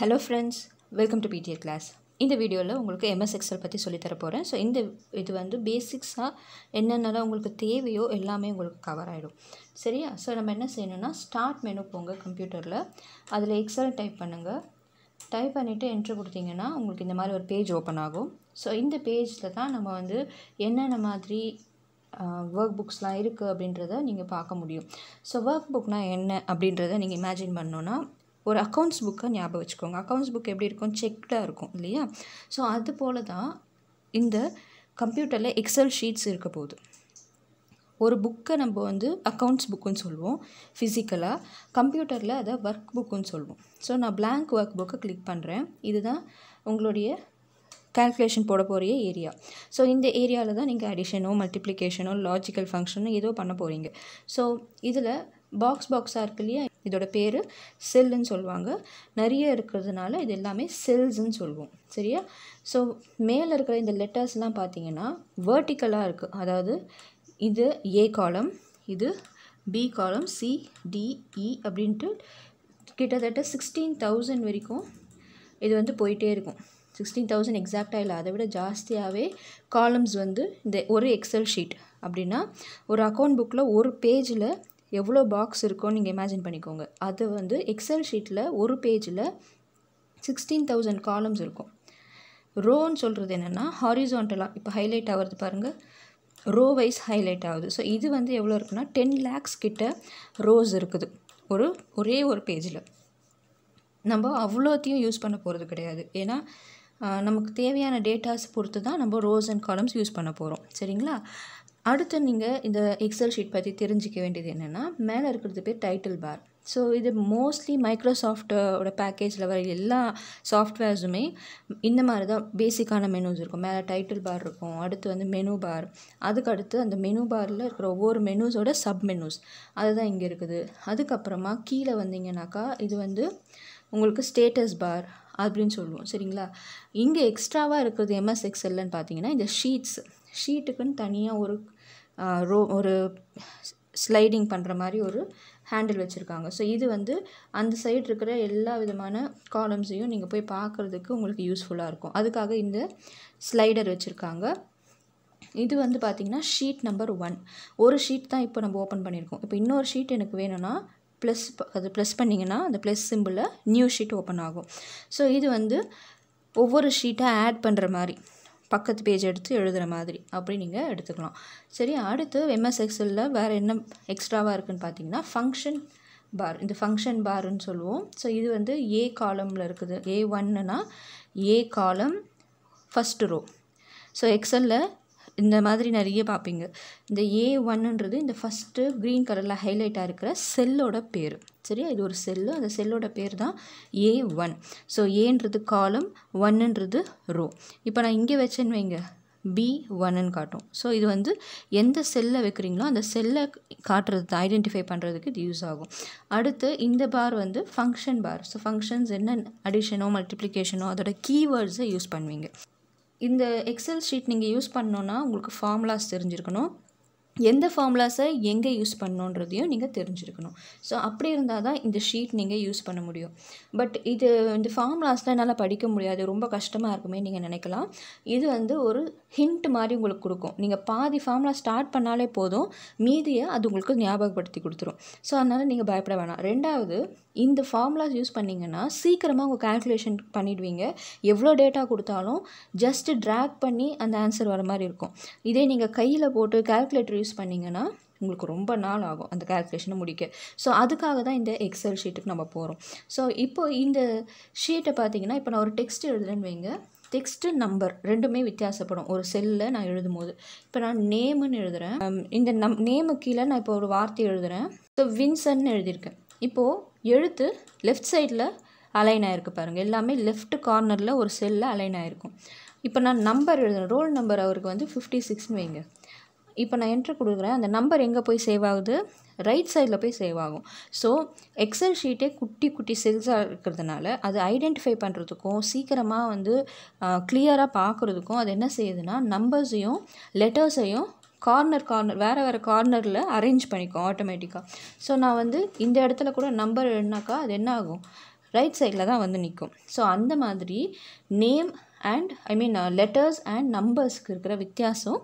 hello friends welcome to PTA class இந்த வீடியோவில் உங்களுக்கு எம்எஸ் எக்ஸல் பற்றி சொல்லித்தர போகிறேன் ஸோ இந்த இது வந்து பேசிக்ஸாக என்னென்னலாம் உங்களுக்கு தேவையோ எல்லாமே உங்களுக்கு கவர் ஆகிடும் சரியா ஸோ நம்ம என்ன செய்யணும்னா ஸ்டார்ட் மெனு போங்க கம்ப்யூட்டரில் அதில் எக்ஸல் டைப் பண்ணுங்கள் டைப் பண்ணிவிட்டு என்ட்ரு கொடுத்தீங்கன்னா உங்களுக்கு இந்த மாதிரி ஒரு பேஜ் ஓப்பன் ஆகும் ஸோ இந்த பேஜில் தான் நம்ம வந்து என்னென்ன மாதிரி ஒர்க் புக்ஸ்லாம் இருக்குது அப்படின்றத நீங்கள் பார்க்க முடியும் ஸோ ஒர்க் புக்னால் என்ன அப்படின்றத நீங்கள் இமேஜின் பண்ணோன்னா ஒரு அக்கௌண்ட்ஸ் புக்கை ஞாபகம் வச்சுக்கோங்க அக்கௌண்ட்ஸ் புக் எப்படி இருக்கும் செக்கில் இருக்கும் இல்லையா ஸோ அது போல் தான் இந்த கம்ப்யூட்டரில் எக்ஸல் ஷீட்ஸ் இருக்க போகுது ஒரு புக்கை நம்ம வந்து அக்கௌண்ட்ஸ் புக்குன்னு சொல்லுவோம் ஃபிசிக்கலாக கம்ப்யூட்டரில் அதை ஒர்க் புக்குன்னு சொல்லுவோம் ஸோ நான் பிளாங்க் ஒர்க் புக்கை கிளிக் பண்ணுறேன் இதுதான் உங்களுடைய கால்குலேஷன் போட போகிற ஏரியா ஸோ இந்த ஏரியாவில் தான் நீங்கள் அடிஷனோ மல்டிப்ளிகேஷனோ லாஜிக்கல் ஃபங்க்ஷனோ ஏதோ பண்ண போகிறீங்க ஸோ இதில் பாக்ஸ் பாக்ஸாக இருக்கு இல்லையா இதோட பேர் செல்லுன்னு சொல்லுவாங்க நிறைய இருக்கிறதுனால இது எல்லாமே செல்ஸ்ன்னு சொல்லுவோம் சரியா ஸோ மேலே இருக்கிற இந்த லெட்டர்ஸ்லாம் பார்த்தீங்கன்னா வேர்ட்டிக்கலாக இருக்குது அதாவது இது ஏ காலம் இது பி காலம் சி டிஇ அப்படின்ட்டு கிட்டத்தட்ட சிக்ஸ்டீன் தௌசண்ட் வரைக்கும் இது வந்து போயிட்டே இருக்கும் சிக்ஸ்டீன் தௌசண்ட் எக்ஸாக்டாக இல்லை அதை விட ஜாஸ்தியாகவே காலம்ஸ் வந்து இந்த ஒரு எக்ஸல் ஷீட் அப்படின்னா ஒரு அக்கௌண்ட் புக்கில் ஒரு பேஜில் எவ்வளோ பாக்ஸ் இருக்கோன்னு நீங்கள் இமேஜின் பண்ணிக்கோங்க அது வந்து எக்ஸல் ஷீட்டில் ஒரு பேஜில் சிக்ஸ்டீன் தௌசண்ட் காலம்ஸ் இருக்கும் ரோன்னு சொல்கிறது என்னென்னா ஹாரிசான்டலாக இப்போ ஹைலைட் ஆகிறது பாருங்கள் ரோ வைஸ் ஹைலைட் ஆகுது ஸோ இது வந்து எவ்வளோ இருக்குன்னா டென் லேக்ஸ் கிட்ட ரோஸ் இருக்குது ஒரு ஒரே ஒரு பேஜில் நம்ம அவ்வளோத்தையும் யூஸ் பண்ண போகிறது கிடையாது ஏன்னா நமக்கு தேவையான டேட்டாஸ் பொறுத்து தான் நம்ம ரோஸ் அண்ட் காலம்ஸ் யூஸ் பண்ண போகிறோம் சரிங்களா அடுத்து நீங்கள் இந்த எக்ஸல் ஷீட் பற்றி தெரிஞ்சிக்க வேண்டியது என்னென்னா மேலே இருக்கிறது பேர் டைட்டில் பார் ஸோ இது மோஸ்ட்லி மைக்ரோசாஃப்ட்டோட பேக்கேஜில் வர எல்லா சாஃப்ட்வேர்ஸுமே இந்த மாதிரி தான் பேசிக்கான மெனுஸ் இருக்கும் மேலே டைட்டில் பார் இருக்கும் அடுத்து வந்து மெனு பார் அதுக்கடுத்து அந்த மெனு பாரில் இருக்கிற ஒவ்வொரு மெனுஸோட சப் மெனுஸ் அதுதான் இங்கே இருக்குது அதுக்கப்புறமா கீழே வந்தீங்கன்னாக்கா இது வந்து உங்களுக்கு ஸ்டேட்டஸ் பார் அப்படின்னு சொல்லுவோம் சரிங்களா இங்கே எக்ஸ்ட்ராவாக இருக்கிறது எம்எஸ் எக்ஸ்எல்னு பார்த்தீங்கன்னா இந்த ஷீட்ஸ் ஷீட்டுக்குன்னு தனியாக ஒரு ரோ ஒரு ஸ்லைடிங் பண்ணுற மாதிரி ஒரு ஹேண்டில் வச்சுருக்காங்க ஸோ இது வந்து அந்த சைடு இருக்கிற எல்லா விதமான காலம்ஸையும் நீங்கள் போய் பார்க்குறதுக்கு உங்களுக்கு யூஸ்ஃபுல்லாக இருக்கும் அதுக்காக இந்த ஸ்லைடர் வச்சுருக்காங்க இது வந்து பார்த்திங்கன்னா ஷீட் நம்பர் ஒன் ஒரு ஷீட் தான் இப்போ நம்ம ஓப்பன் பண்ணியிருக்கோம் இப்போ இன்னொரு ஷீட் எனக்கு வேணும்னா ப்ளஸ் அது ப்ளஸ் பண்ணிங்கன்னா அந்த ப்ளஸ் சிம்பிளில் நியூ ஷீட் ஓப்பன் ஆகும் ஸோ இது வந்து ஒவ்வொரு ஷீட்டாக ஆட் பண்ணுற மாதிரி பக்கத்து பேஜ் எடுத்து எழுதுகிற மாதிரி அப்படி நீங்கள் எடுத்துக்கலாம் சரி அடுத்து எம்எஸ் எக்ஸலில் வேறு என்ன எக்ஸ்ட்ராவாக இருக்குதுன்னு பார்த்தீங்கன்னா ஃபங்க்ஷன் பார் இந்த ஃபங்க்ஷன் பார்னு சொல்லுவோம் ஸோ இது வந்து ஏ காலமில் இருக்குது ஏ ஒன்னுனா ஏ காலம் ஃபஸ்ட்டு ரோ ஸோ எக்ஸலில் இந்த மாதிரி நிறைய பார்ப்பீங்க இந்த ஏ ஒன்னுன்றது இந்த ஃபஸ்ட்டு க்ரீன் கலரில் ஹைலைட்டாக இருக்கிற செல்லோட பேர் சரியா இது ஒரு செல்லு அந்த செல்லோட பேர் தான் ஏ ஒன் ஸோ ஏன்றது காலம் ஒன்னுன்றது ரோ இப்போ நான் இங்கே வச்சேன்னு வைங்க பி ஒன்னு காட்டும் ஸோ இது வந்து எந்த செல்லை வைக்கிறீங்களோ அந்த செல்லை காட்டுறது ஐடென்டிஃபை பண்ணுறதுக்கு இது யூஸ் ஆகும் அடுத்து இந்த பார் வந்து ஃபங்க்ஷன் பார் ஸோ ஃபங்க்ஷன்ஸ் என்ன அடிஷனோ மல்டிப்ளிகேஷனோ அதோட கீவேர்ட்ஸை யூஸ் பண்ணுவீங்க இந்த எக்ஸல் ஷீட் நீங்கள் யூஸ் பண்ணோன்னா உங்களுக்கு ஃபார்முலாஸ் தெரிஞ்சிருக்கணும் எந்த ஃபார்முலாஸை எங்கே யூஸ் பண்ணோன்றதையும் நீங்கள் தெரிஞ்சுருக்கணும் ஸோ அப்படி இருந்தால் தான் இந்த ஷீட் நீங்கள் யூஸ் பண்ண முடியும் பட் இது இந்த ஃபார்முலாஸ்லாம் என்னால் படிக்க முடியாது ரொம்ப கஷ்டமாக இருக்குமே நீங்கள் நினைக்கலாம் இது வந்து ஒரு ஹிண்ட் மாதிரி உங்களுக்கு கொடுக்கும் நீங்கள் பாதி ஃபார்முலா ஸ்டார்ட் பண்ணாலே போதும் மீதியை அது உங்களுக்கு ஞாபகப்படுத்தி கொடுத்துரும் ஸோ அதனால் நீங்கள் பயப்பட வேணாம் ரெண்டாவது இந்த ஃபார்முலாஸ் யூஸ் பண்ணிங்கன்னா சீக்கிரமாக உங்கள் கால்குலேஷன் பண்ணிவிடுவீங்க எவ்வளோ டேட்டா கொடுத்தாலும் ஜஸ்ட்டு ட்ராக் பண்ணி அந்த ஆன்சர் வர மாதிரி இருக்கும் இதே நீங்கள் கையில் போட்டு கால்குலேட்டர் யூஸ் பண்ணிங்கன்னா உங்களுக்கு ரொம்ப நாள் ஆகும் அந்த கால்குலேஷனை முடிக்க ஸோ அதுக்காக தான் இந்த எக்ஸல் ஷீட்டுக்கு நம்ம போகிறோம் ஸோ இப்போ இந்த ஷீட்டை பார்த்தீங்கன்னா இப்போ நான் ஒரு டெக்ஸ்ட் எழுதுறேன்னு வைங்க டெக்ஸ்ட்டு நம்பர் ரெண்டுமே வித்தியாசப்படும் ஒரு செல்லில் நான் எழுதும்போது இப்போ நான் நேமுன்னு எழுதுகிறேன் um, இந்த நம் நேமு கீழே நான் இப்போ ஒரு வார்த்தை எழுதுகிறேன் ஸோ வின்சன்னு எழுதியிருக்கேன் இப்போது எழுத்து லெஃப்ட் சைடில் அலைன் ஆகிருக்கு பாருங்கள் எல்லாமே லெஃப்ட் கார்னரில் ஒரு செல்லில் அலைன் ஆகிருக்கும் இப்போ நான் நம்பர் எழுதுகிறேன் ரோல் நம்பர் அவருக்கு வந்து ஃபிஃப்டி சிக்ஸ்னு வைங்க இப்போ நான் என்ட்ரு கொடுக்குறேன் அந்த நம்பர் எங்கே போய் சேவ் ஆகுது ரைட் சைடில் போய் சேவ் ஆகும் ஸோ எக்ஸல் ஷீட்டே குட்டி குட்டி செல்ஸாக இருக்கிறதுனால அது ஐடென்டிஃபை பண்ணுறதுக்கும் சீக்கிரமாக வந்து கிளியராக பார்க்குறதுக்கும் அது என்ன செய்யுதுன்னா நம்பர்ஸையும் லெட்டர்ஸையும் கார்னர் கார்னர் வேறு வேறு கார்னரில் அரேஞ்ச் பண்ணிக்கும் ஆட்டோமேட்டிக்காக ஸோ நான் வந்து இந்த இடத்துல கூட நம்பர் என்னாக்கா அது என்ன ஆகும் ரைட் சைடில் தான் வந்து நிற்கும் ஸோ அந்த மாதிரி name and I mean letters and நம்பர்ஸ்க்கு இருக்கிற வித்தியாசம்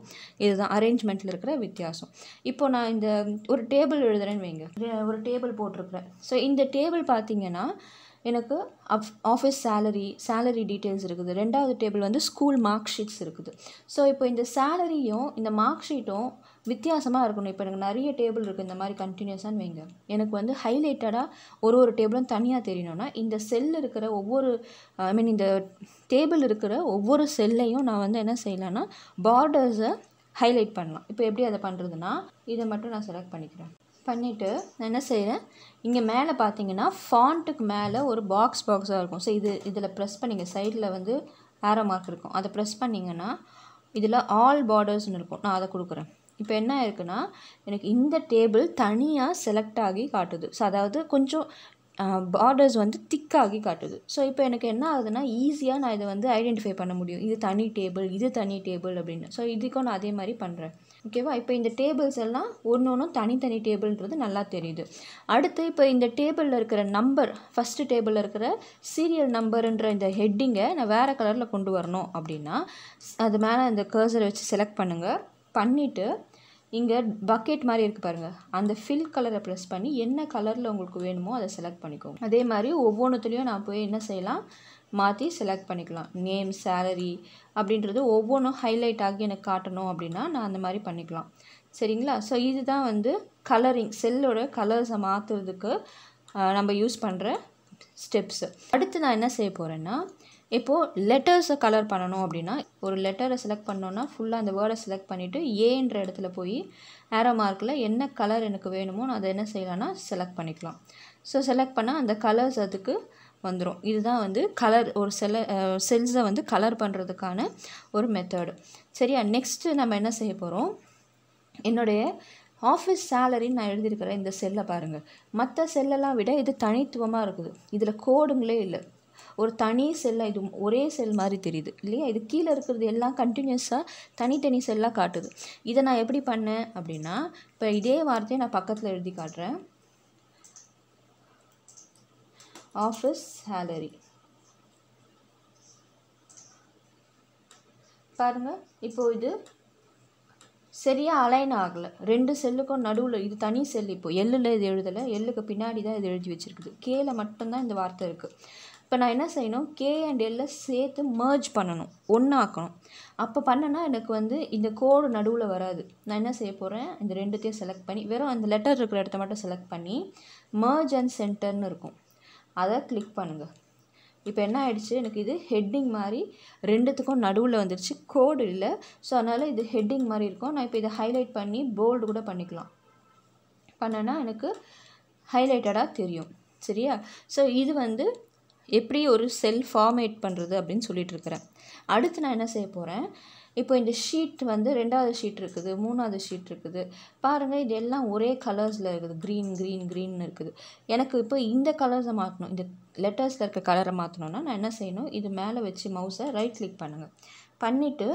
இதுதான் அரேஞ்ச்மெண்ட்டில் இருக்கிற வித்தியாசம் இப்போ நான் இந்த ஒரு டேபிள் எழுதுறேன்னு வைங்க ஒரு டேபிள் போட்டிருக்கிறேன் ஸோ இந்த டேபிள் பார்த்தீங்கன்னா எனக்கு அப் ஆஃபீஸ் சேலரி சேலரி டீட்டெயில்ஸ் இருக்குது ரெண்டாவது டேபிள் வந்து ஸ்கூல் மார்க் ஷீட்ஸ் இருக்குது ஸோ இப்போ இந்த சேலரியும் இந்த மார்க் ஷீட்டும் வித்தியாசமாக இருக்கணும் இப்போ எனக்கு நிறைய டேபிள் இருக்குது இந்த மாதிரி கண்டினியூஸான்னு வைங்க எனக்கு வந்து ஹைலைட்டடாக ஒரு ஒரு டேபிளும் தனியாக தெரியணும்னா இந்த செல் இருக்கிற ஒவ்வொரு ஐ மீன் இந்த டேபிள் இருக்கிற ஒவ்வொரு செல்லையும் நான் வந்து என்ன செய்யலைன்னா பார்டர்ஸை ஹைலைட் பண்ணலாம் இப்போ எப்படி அதை பண்ணுறதுன்னா இதை மட்டும் நான் செலக்ட் பண்ணிக்கிறேன் பண்ணிவிட்டு நான் என்ன செய்கிறேன் இங்கே மேலே பார்த்தீங்கன்னா ஃபாண்ட்டுக்கு மேலே ஒரு பாக்ஸ் பாக்ஸாக இருக்கும் ஸோ இது இதில் ப்ரெஸ் பண்ணிங்க சைடில் வந்து ஆரோ மார்க் இருக்கும் அதை ப்ரெஸ் பண்ணிங்கன்னா இதில் ஆல் பார்டர்ஸ்னு இருக்கும் நான் அதை கொடுக்குறேன் இப்போ என்ன இருக்குன்னா எனக்கு இந்த டேபிள் தனியாக செலக்ட் ஆகி காட்டுது ஸோ அதாவது கொஞ்சம் பார்டர்ஸ் வந்து திக்காகி காட்டுது ஸோ இப்போ எனக்கு என்ன ஆகுதுன்னா ஈஸியாக நான் இதை வந்து ஐடென்டிஃபை பண்ண முடியும் இது தனி டேபிள் இது தனி டேபிள் அப்படின்னு ஸோ இதுக்கும் நான் அதே மாதிரி பண்ணுறேன் ஓகேவா இப்போ இந்த டேபிள்ஸ் எல்லாம் ஒன்று ஒன்றும் தனித்தனி டேபிள்ன்றது நல்லா தெரியுது அடுத்து இப்போ இந்த டேபிளில் இருக்கிற நம்பர் ஃபஸ்ட்டு டேபிளில் இருக்கிற சீரியல் நம்பருன்ற இந்த ஹெட்டிங்கை நான் வேறு கலரில் கொண்டு வரணும் அப்படின்னா அது மேலே இந்த கர்சரை வச்சு செலக்ட் பண்ணுங்கள் பண்ணிவிட்டு இங்கே பக்கெட் மாதிரி இருக்குது பாருங்கள் அந்த ஃபில் கலரை ப்ரெஸ் பண்ணி என்ன கலரில் உங்களுக்கு வேணுமோ அதை செலக்ட் பண்ணிக்கோங்க அதே மாதிரி ஒவ்வொன்றத்துலேயும் நான் போய் என்ன செய்யலாம் மாற்றி செலக்ட் பண்ணிக்கலாம் நேம் சேலரி அப்படின்றது ஒவ்வொன்றும் ஹைலைட் ஆகி எனக்கு காட்டணும் அப்படின்னா நான் அந்த மாதிரி பண்ணிக்கலாம் சரிங்களா ஸோ இதுதான் வந்து கலரிங் செல்லோட கலர்ஸை மாற்றுறதுக்கு நம்ம யூஸ் பண்ணுற ஸ்டெப்ஸு அடுத்து நான் என்ன செய்ய போகிறேன்னா இப்போது லெட்டர்ஸை கலர் பண்ணணும் அப்படின்னா ஒரு லெட்டரை செலக்ட் பண்ணோன்னா ஃபுல்லாக அந்த வேர்டை செலக்ட் பண்ணிவிட்டு ஏன்ற இடத்துல போய் ஆரோ மார்க்கில் என்ன கலர் எனக்கு வேணுமோ நான் அதை என்ன செய்யலான்னா செலக்ட் பண்ணிக்கலாம் ஸோ செலக்ட் பண்ணால் அந்த கலர்ஸ் அதுக்கு வந்துடும் இதுதான் வந்து கலர் ஒரு செல செல்ஸை வந்து கலர் பண்ணுறதுக்கான ஒரு மெத்தடு சரியா நெக்ஸ்ட்டு நம்ம என்ன செய்ய போகிறோம் என்னுடைய ஆஃபீஸ் சேலரின்னு நான் எழுதியிருக்கிறேன் இந்த செல்லை பாருங்கள் மற்ற செல்லெல்லாம் விட இது தனித்துவமாக இருக்குது இதில் கோடுங்களே இல்லை ஒரு தனி செல்லாக இது ஒரே செல் மாதிரி தெரியுது இல்லையா இது கீழே இருக்கிறது எல்லாம் கண்டினியூஸாக தனித்தனி செல்லாக காட்டுது இதை நான் எப்படி பண்ணேன் அப்படின்னா இப்போ இதே வார்த்தையை நான் பக்கத்தில் எழுதி காட்டுறேன் ஆஃபீஸ் சேலரி பாருங்கள் இப்போது இது சரியாக அலைன் ஆகலை ரெண்டு செல்லுக்கும் நடுவில் இது தனி செல் இப்போ எள்ளில் இது எழுதலை எள்ளுக்கு பின்னாடி தான் இது எழுதி வச்சுருக்குது கீழே மட்டும்தான் இந்த வார்த்தை இருக்குது இப்போ நான் என்ன செய்யணும் கே அண்ட் எல்ல சேர்த்து மர்ஜ் பண்ணணும் ஒன்றாக்கணும் அப்போ பண்ணனா எனக்கு வந்து இந்த கோடு நடுவில் வராது நான் என்ன செய்ய போகிறேன் இந்த ரெண்டுத்தையும் செலக்ட் பண்ணி வெறும் அந்த லெட்டர் இருக்கிற இடத்த மட்டும் செலக்ட் பண்ணி மர்ஜ் அண்ட் சென்டர்னு இருக்கும் அதை கிளிக் பண்ணுங்கள் இப்போ என்ன ஆயிடுச்சு எனக்கு இது ஹெட்டிங் மாதிரி ரெண்டுத்துக்கும் நடுவில் வந்துடுச்சு கோடு இல்லை ஸோ அதனால் இது ஹெட்டிங் மாதிரி இருக்கும் நான் இப்போ இதை ஹைலைட் பண்ணி போல்டு கூட பண்ணிக்கலாம் பண்ணனா எனக்கு ஹைலைட்டடாக தெரியும் சரியா ஸோ இது வந்து எப்படி ஒரு செல் ஃபார்மேட் பண்ணுறது அப்படின்னு சொல்லிட்டு இருக்கிறேன் அடுத்து நான் என்ன செய்ய போகிறேன் இப்போ இந்த ஷீட் வந்து ரெண்டாவது ஷீட் இருக்குது மூணாவது ஷீட் இருக்குது பாருங்கள் இது எல்லாம் ஒரே கலர்ஸில் இருக்குது க்ரீன் க்ரீன் க்ரீன் இருக்குது எனக்கு இப்போ இந்த கலர்ஸை மாற்றணும் இந்த லெட்டர்ஸில் இருக்க கலரை மாற்றணும்னா நான் என்ன செய்யணும் இது மேலே வச்சு மவுஸை ரைட் கிளிக் பண்ணுங்கள் பண்ணிவிட்டு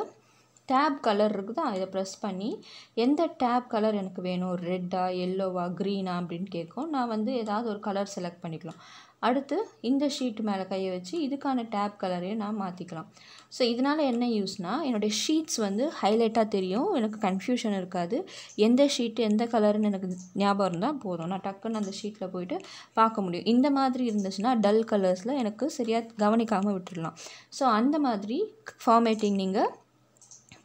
டேப் கலர் இருக்குதா இதை ப்ரெஸ் பண்ணி எந்த டேப் கலர் எனக்கு வேணும் ரெட்டா எல்லோவா க்ரீனா அப்படின்னு கேட்கும் நான் வந்து ஏதாவது ஒரு கலர் செலக்ட் பண்ணிக்கலாம் அடுத்து இந்த ஷீட் மேலே கையை வச்சு இதுக்கான டேப் கலரையும் நான் மாற்றிக்கலாம் ஸோ இதனால் என்ன யூஸ்னால் என்னுடைய ஷீட்ஸ் வந்து ஹைலைட்டாக தெரியும் எனக்கு கன்ஃபியூஷன் இருக்காது எந்த ஷீட்டு எந்த கலருன்னு எனக்கு ஞாபகம் இருந்தால் போதும் நான் டக்குன்னு அந்த ஷீட்டில் போயிட்டு பார்க்க முடியும் இந்த மாதிரி இருந்துச்சுன்னா டல் கலர்ஸில் எனக்கு சரியாக கவனிக்காமல் விட்டுடலாம் ஸோ அந்த மாதிரி ஃபார்மேட்டிங் நீங்கள்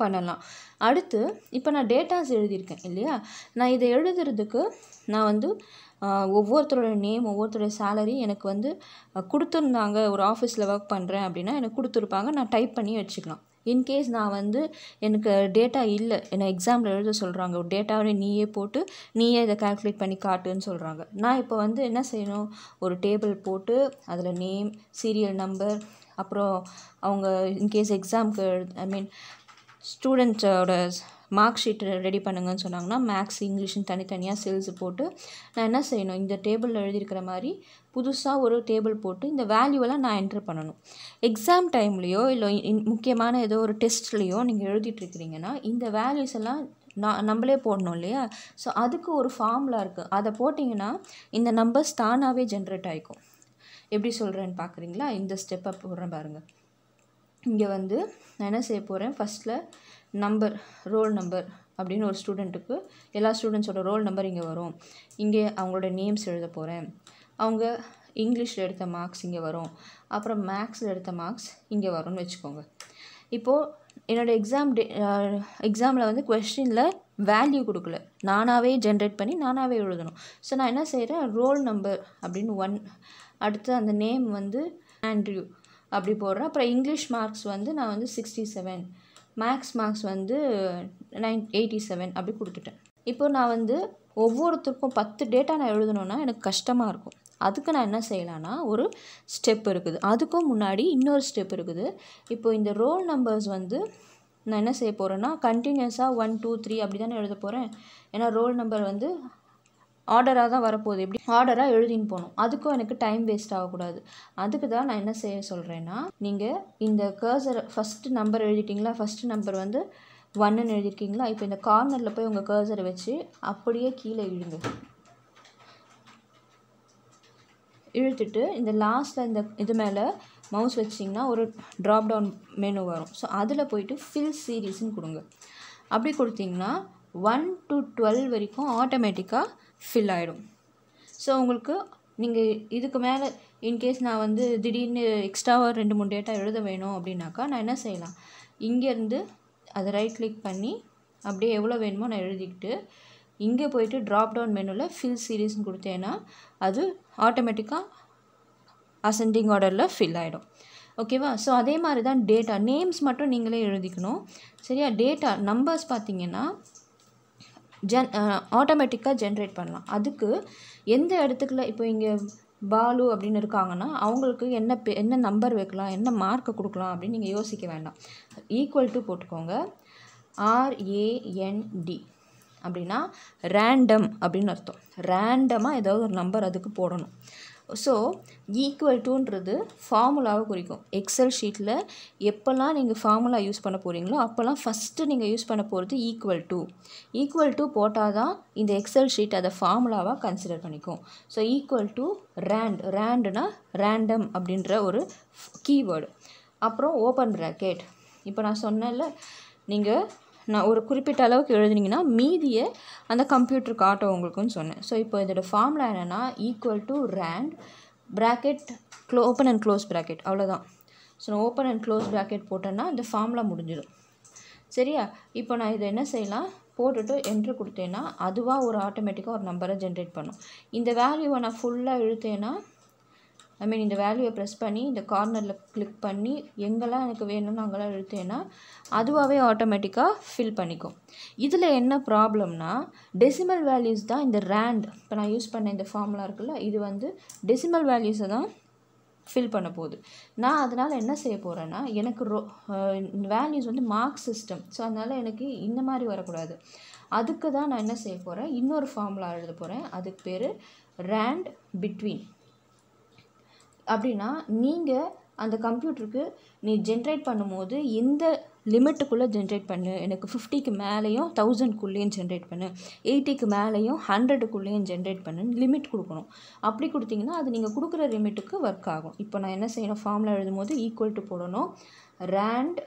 பண்ணலாம் அடுத்து இப்போ நான் டேட்டாஸ் எழுதியிருக்கேன் இல்லையா நான் இதை எழுதுறதுக்கு நான் வந்து ஒவ்வொருத்தரோட நேம் ஒவ்வொருத்தரோட சேலரி எனக்கு வந்து கொடுத்துருந்தாங்க ஒரு ஆஃபீஸில் ஒர்க் பண்ணுறேன் அப்படின்னா எனக்கு கொடுத்துருப்பாங்க நான் டைப் பண்ணி வச்சுக்கலாம் இன்கேஸ் நான் வந்து எனக்கு டேட்டா இல்லை என்னை எக்ஸாமில் எழுத சொல்கிறாங்க ஒரு டேட்டாவே நீயே போட்டு நீயே இதை கால்குலேட் பண்ணி காட்டுன்னு சொல்கிறாங்க நான் இப்போ வந்து என்ன செய்யணும் ஒரு டேபிள் போட்டு அதில் நேம் சீரியல் நம்பர் அப்புறம் அவங்க இன்கேஸ் எக்ஸாமுக்கு ஐ மீன் ஸ்டூடெண்ட்ஸோட மார்க் ஷீட் ரெடி பண்ணுங்கன்னு சொன்னாங்கன்னா மேக்ஸ் இங்கிலீஷ்னு தனித்தனியாக செல்ஸ் போட்டு நான் என்ன செய்யணும் இந்த டேபிளில் எழுதியிருக்கிற மாதிரி புதுசாக ஒரு டேபிள் போட்டு இந்த வேல்யூவெல்லாம் நான் என்ட்ரு பண்ணணும் எக்ஸாம் டைம்லேயோ இல்லை முக்கியமான ஏதோ ஒரு டெஸ்ட்லேயோ நீங்கள் எழுதிட்டுருக்கிறீங்கன்னா இந்த வேல்யூஸ் எல்லாம் நான் நம்மளே போடணும் இல்லையா ஸோ அதுக்கு ஒரு ஃபார்முலா இருக்குது அதை போட்டிங்கன்னா இந்த நம்பர்ஸ் தானாகவே ஜென்ரேட் ஆகிக்கும் எப்படி சொல்கிறேன்னு பார்க்குறீங்களா இந்த ஸ்டெப்பை போடுறேன் பாருங்கள் இங்கே வந்து நான் என்ன செய்ய போகிறேன் ஃபஸ்ட்டில் நம்பர் ரோல் நம்பர் அப்படின்னு ஒரு ஸ்டூடெண்ட்டுக்கு எல்லா ஸ்டூடெண்ட்ஸோட ரோல் நம்பர் இங்கே வரும் இங்கே அவங்களோட நேம்ஸ் எழுத போகிறேன் அவங்க இங்கிலீஷில் எடுத்த மார்க்ஸ் இங்கே வரும் அப்புறம் மேக்ஸில் எடுத்த மார்க்ஸ் இங்கே வரும்னு வச்சுக்கோங்க இப்போது என்னோடய எக்ஸாம் டே எக்ஸாமில் வந்து கொஷினில் வேல்யூ கொடுக்கல நானாகவே ஜென்ரேட் பண்ணி நானாகவே எழுதணும் ஸோ நான் என்ன செய்கிறேன் ரோல் நம்பர் அப்படின்னு ஒன் அடுத்து அந்த நேம் வந்து ஆண்ட்ரியூ அப்படி போடுறேன் அப்புறம் இங்கிலீஷ் மார்க்ஸ் வந்து நான் வந்து சிக்ஸ்டி செவன் மேக்ஸ் மார்க்ஸ் வந்து நைன் எயிட்டி செவன் அப்படி கொடுத்துட்டேன் இப்போ நான் வந்து ஒவ்வொருத்தருக்கும் பத்து டேட்டா நான் எழுதணுன்னா எனக்கு கஷ்டமாக இருக்கும் அதுக்கு நான் என்ன செய்யலான்னா ஒரு ஸ்டெப் இருக்குது அதுக்கும் முன்னாடி இன்னொரு ஸ்டெப் இருக்குது இப்போ இந்த ரோல் நம்பர்ஸ் வந்து நான் என்ன செய்ய போகிறேன்னா கண்டினியூஸாக ஒன் டூ த்ரீ அப்படி தானே எழுத போகிறேன் ஏன்னா ரோல் நம்பர் வந்து ஆர்டராக தான் வரப்போகுது எப்படி ஆர்டராக எழுதின்னு போகணும் அதுக்கும் எனக்கு டைம் வேஸ்ட் ஆகக்கூடாது அதுக்கு தான் நான் என்ன செய்ய சொல்கிறேன்னா நீங்கள் இந்த கர்சர் ஃபஸ்ட்டு நம்பர் எழுதிட்டிங்களா ஃபஸ்ட்டு நம்பர் வந்து ஒன்னுன்னு எழுதியிருக்கீங்களா இப்போ இந்த கார்னரில் போய் உங்கள் கர்சரை வச்சு அப்படியே கீழே இழுங்க இழுத்துட்டு இந்த லாஸ்ட்டில் இந்த இது மேலே மவுஸ் வச்சிங்கன்னா ஒரு ட்ராப் டவுன் மெனு வரும் ஸோ அதில் போயிட்டு ஃபில் சீரீஸ்ன்னு கொடுங்க அப்படி கொடுத்தீங்கன்னா ஒன் டு டுவெல் வரைக்கும் ஆட்டோமேட்டிக்காக ஃபில் ஆகிடும் ஸோ உங்களுக்கு நீங்கள் இதுக்கு மேலே இன்கேஸ் நான் வந்து திடீர்னு எக்ஸ்ட்ராவாக ரெண்டு மூணு டேட்டா எழுத வேணும் அப்படின்னாக்கா நான் என்ன செய்யலாம் இங்கேருந்து அதை ரைட் கிளிக் பண்ணி அப்படியே எவ்வளோ வேணுமோ நான் எழுதிக்கிட்டு இங்கே போயிட்டு ட்ராப் டவுன் மெனுவில் ஃபில் சீரீஸ்னு கொடுத்தேன்னா அது ஆட்டோமேட்டிக்காக அசெண்டிங் ஆர்டரில் ஃபில் ஆகிடும் ஓகேவா ஸோ அதே மாதிரி தான் டேட்டா நேம்ஸ் மட்டும் நீங்களே எழுதிக்கணும் சரியா டேட்டா நம்பர்ஸ் பார்த்தீங்கன்னா ஜென் ஆட்டோமேட்டிக்காக ஜென்ரேட் பண்ணலாம் அதுக்கு எந்த இடத்துக்குள்ள இப்போ இங்கே பாலு அப்படின்னு இருக்காங்கன்னா அவங்களுக்கு என்ன பே என்ன நம்பர் வைக்கலாம் என்ன மார்க்கை கொடுக்கலாம் அப்படின்னு நீங்கள் யோசிக்க வேண்டாம் ஈக்குவல் டு போட்டுக்கோங்க ஆர்ஏஎன்டி அப்படின்னா ரேண்டம் அப்படின்னு அர்த்தம் ரேண்டமாக ஏதாவது ஒரு நம்பர் அதுக்கு போடணும் ஸோ ஈக்குவல் டூன்றது ஃபார்முலாவை குறிக்கும் எக்ஸல் ஷீட்டில் எப்போல்லாம் நீங்கள் ஃபார்முலா யூஸ் பண்ண போகிறீங்களோ அப்போல்லாம் ஃபஸ்ட்டு நீங்கள் யூஸ் பண்ண போகிறது ஈக்குவல் டூ ஈக்குவல் டூ போட்டால் தான் இந்த எக்ஸல் ஷீட் அதை ஃபார்முலாவாக கன்சிடர் பண்ணிக்கும் ஸோ ஈக்குவல் டூ ரேண்ட் ரேண்டுனா ரேண்டம் அப்படின்ற ஒரு கீவேர்டு அப்புறம் ஓப்பன் ப்ராக்கெட் இப்போ நான் சொன்னேன்ல நீங்கள் நான் ஒரு குறிப்பிட்ட அளவுக்கு எழுதுனீங்கன்னா மீதியை அந்த கம்ப்யூட்டர் காட்டும் உங்களுக்குன்னு சொன்னேன் ஸோ இப்போ இதோட ஃபார்முலா என்னென்னா equal to rand bracket close open and close bracket அவ்வளோதான் ஸோ நான் ஓப்பன் அண்ட் க்ளோஸ் ப்ராக்கெட் போட்டேன்னா இந்த ஃபார்முலா முடிஞ்சிடும் சரியா இப்போ நான் இதை என்ன செய்யலாம் போட்டுட்டு என்ட்ரு கொடுத்தேன்னா அதுவாக ஒரு ஆட்டோமேட்டிக்காக ஒரு நம்பரை ஜென்ரேட் பண்ணும் இந்த வேல்யூவை நான் ஃபுல்லாக இழுத்தேன்னா ஐ மீன் இந்த வேல்யூவை ப்ரெஸ் பண்ணி இந்த கார்னரில் கிளிக் பண்ணி எங்கெல்லாம் எனக்கு வேணும்னு அங்கெல்லாம் எழுத்தேன்னா அதுவாகவே ஆட்டோமேட்டிக்காக ஃபில் பண்ணிக்கும் இதில் என்ன ப்ராப்ளம்னா டெசிமல் வேல்யூஸ் தான் இந்த ரேண்ட் இப்போ நான் யூஸ் பண்ண இந்த ஃபார்முலா இருக்குல்ல இது வந்து டெசிமல் வேல்யூஸை தான் ஃபில் பண்ண போகுது நான் அதனால் என்ன செய்ய போகிறேன்னா எனக்கு ரோ வேல்யூஸ் வந்து மார்க் சிஸ்டம் ஸோ அதனால் எனக்கு இந்த மாதிரி வரக்கூடாது அதுக்கு தான் நான் என்ன செய்ய போகிறேன் இன்னொரு ஃபார்முலா எழுத போகிறேன் அதுக்கு பேர் ரேண்ட் பிட்வீன் அப்படின்னா நீங்கள் அந்த கம்ப்யூட்டருக்கு நீ ஜென்ரேட் பண்ணும்போது இந்த லிமிட்டுக்குள்ளே ஜென்ரேட் பண்ணு எனக்கு ஃபிஃப்டிக்கு மேலேயும் தௌசண்ட்குள்ளேயும் ஜென்ரேட் பண்ணு எயிட்டிக்கு மேலேயும் ஹண்ட்ரடுக்குள்ளேயும் ஜென்ரேட் பண்ணுன்னு லிமிட் கொடுக்கணும் அப்படி கொடுத்தீங்கன்னா அது நீங்கள் கொடுக்குற லிமிட்டுக்கு ஒர்க் ஆகும் இப்போ நான் என்ன செய்யணும் ஃபார்முலா எழுதும் போது ஈக்குவல் டு போடணும் ரேண்ட்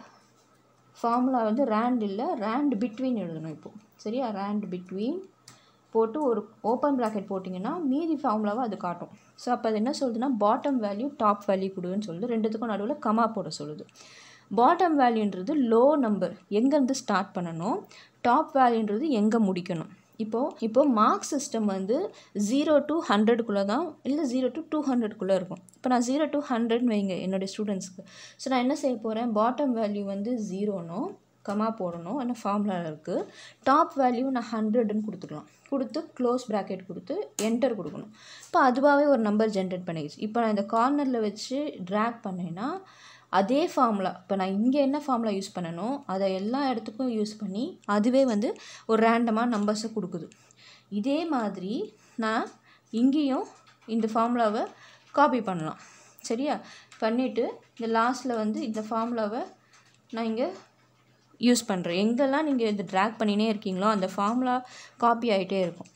ஃபார்முலா வந்து ரேண்ட் இல்லை ரேண்ட் பிட்வீன் எழுதணும் இப்போது சரியா ரேண்ட் பிட்வீன் போட்டு ஒரு ஓப்பன் ப்ராக்கெட் போட்டிங்கன்னா மீதி ஃபார்முலாவை அது காட்டும் ஸோ அப்போ அது என்ன சொல்லுதுன்னா பாட்டம் வேல்யூ டாப் வேல்யூ கொடுன்னு சொல்லுது ரெண்டுத்துக்கும் நடுவில் கமா போட சொல்லுது பாட்டம் வேல்யூன்றது லோ நம்பர் எங்கேருந்து ஸ்டார்ட் பண்ணணும் டாப் வேல்யூன்றது எங்கே முடிக்கணும் இப்போது இப்போது மார்க் சிஸ்டம் வந்து ஜீரோ டு ஹண்ட்ரடுக்குள்ளே தான் இல்லை ஜீரோ டு டூ ஹண்ட்ரட்குள்ளே இருக்கும் இப்போ நான் ஜீரோ டு ஹண்ட்ரட்னு வைங்க என்னுடைய ஸ்டூடெண்ட்ஸ்க்கு ஸோ நான் என்ன செய்ய போகிறேன் பாட்டம் வேல்யூ வந்து ஜீரோனும் கமா போடணும் என்ன ஃபார்முலாவில் இருக்குது டாப் வேல்யூ நான் ஹண்ட்ரட்னு கொடுத்துக்கலாம் கொடுத்து க்ளோஸ் ப்ராக்கெட் கொடுத்து என்டர் கொடுக்கணும் இப்போ அதுவாகவே ஒரு நம்பர் ஜென்ரேட் பண்ணிக்கிச்சு இப்போ நான் இந்த கார்னரில் வச்சு ட்ராக் பண்ணேன்னா அதே ஃபார்முலா இப்போ நான் இங்கே என்ன ஃபார்முலா யூஸ் பண்ணணும் அதை எல்லா இடத்துக்கும் யூஸ் பண்ணி அதுவே வந்து ஒரு ரேண்டமாக நம்பர்ஸை கொடுக்குது இதே மாதிரி நான் இங்கேயும் இந்த ஃபார்முலாவை காப்பி பண்ணலாம் சரியா பண்ணிவிட்டு இந்த லாஸ்ட்டில் வந்து இந்த ஃபார்முலாவை நான் இங்கே யூஸ் பண்ணுறோம் எங்கெல்லாம் நீங்கள் இது ட்ராக் பண்ணினே இருக்கீங்களோ அந்த ஃபார்முலா காப்பி ஆகிட்டே இருக்கும்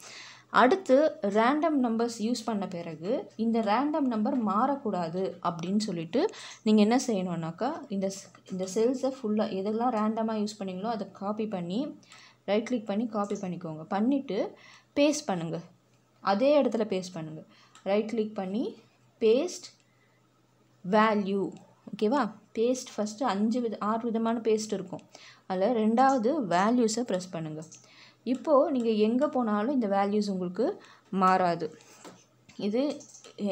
அடுத்து ரேண்டம் நம்பர்ஸ் யூஸ் பண்ண பிறகு இந்த ரேண்டம் நம்பர் மாறக்கூடாது அப்படின்னு சொல்லிட்டு நீங்கள் என்ன செய்யணுன்னாக்கா இந்த இந்த செல்ஸை ஃபுல்லாக எதெல்லாம் ரேண்டமாக யூஸ் பண்ணீங்களோ அதை காப்பி பண்ணி ரைட் கிளிக் பண்ணி காப்பி பண்ணிக்கோங்க பண்ணிவிட்டு பேஸ்ட் பண்ணுங்கள் அதே இடத்துல பேஸ்ட் பண்ணுங்கள் ரைட் கிளிக் பண்ணி பேஸ்ட் வேல்யூ ஓகேவா பேஸ்ட் ஃபஸ்ட்டு அஞ்சு வித ஆறு விதமான பேஸ்ட் இருக்கும் அதில் ரெண்டாவது வேல்யூஸை ப்ரெஸ் பண்ணுங்கள் இப்போது நீங்கள் எங்கே போனாலும் இந்த வேல்யூஸ் உங்களுக்கு மாறாது இது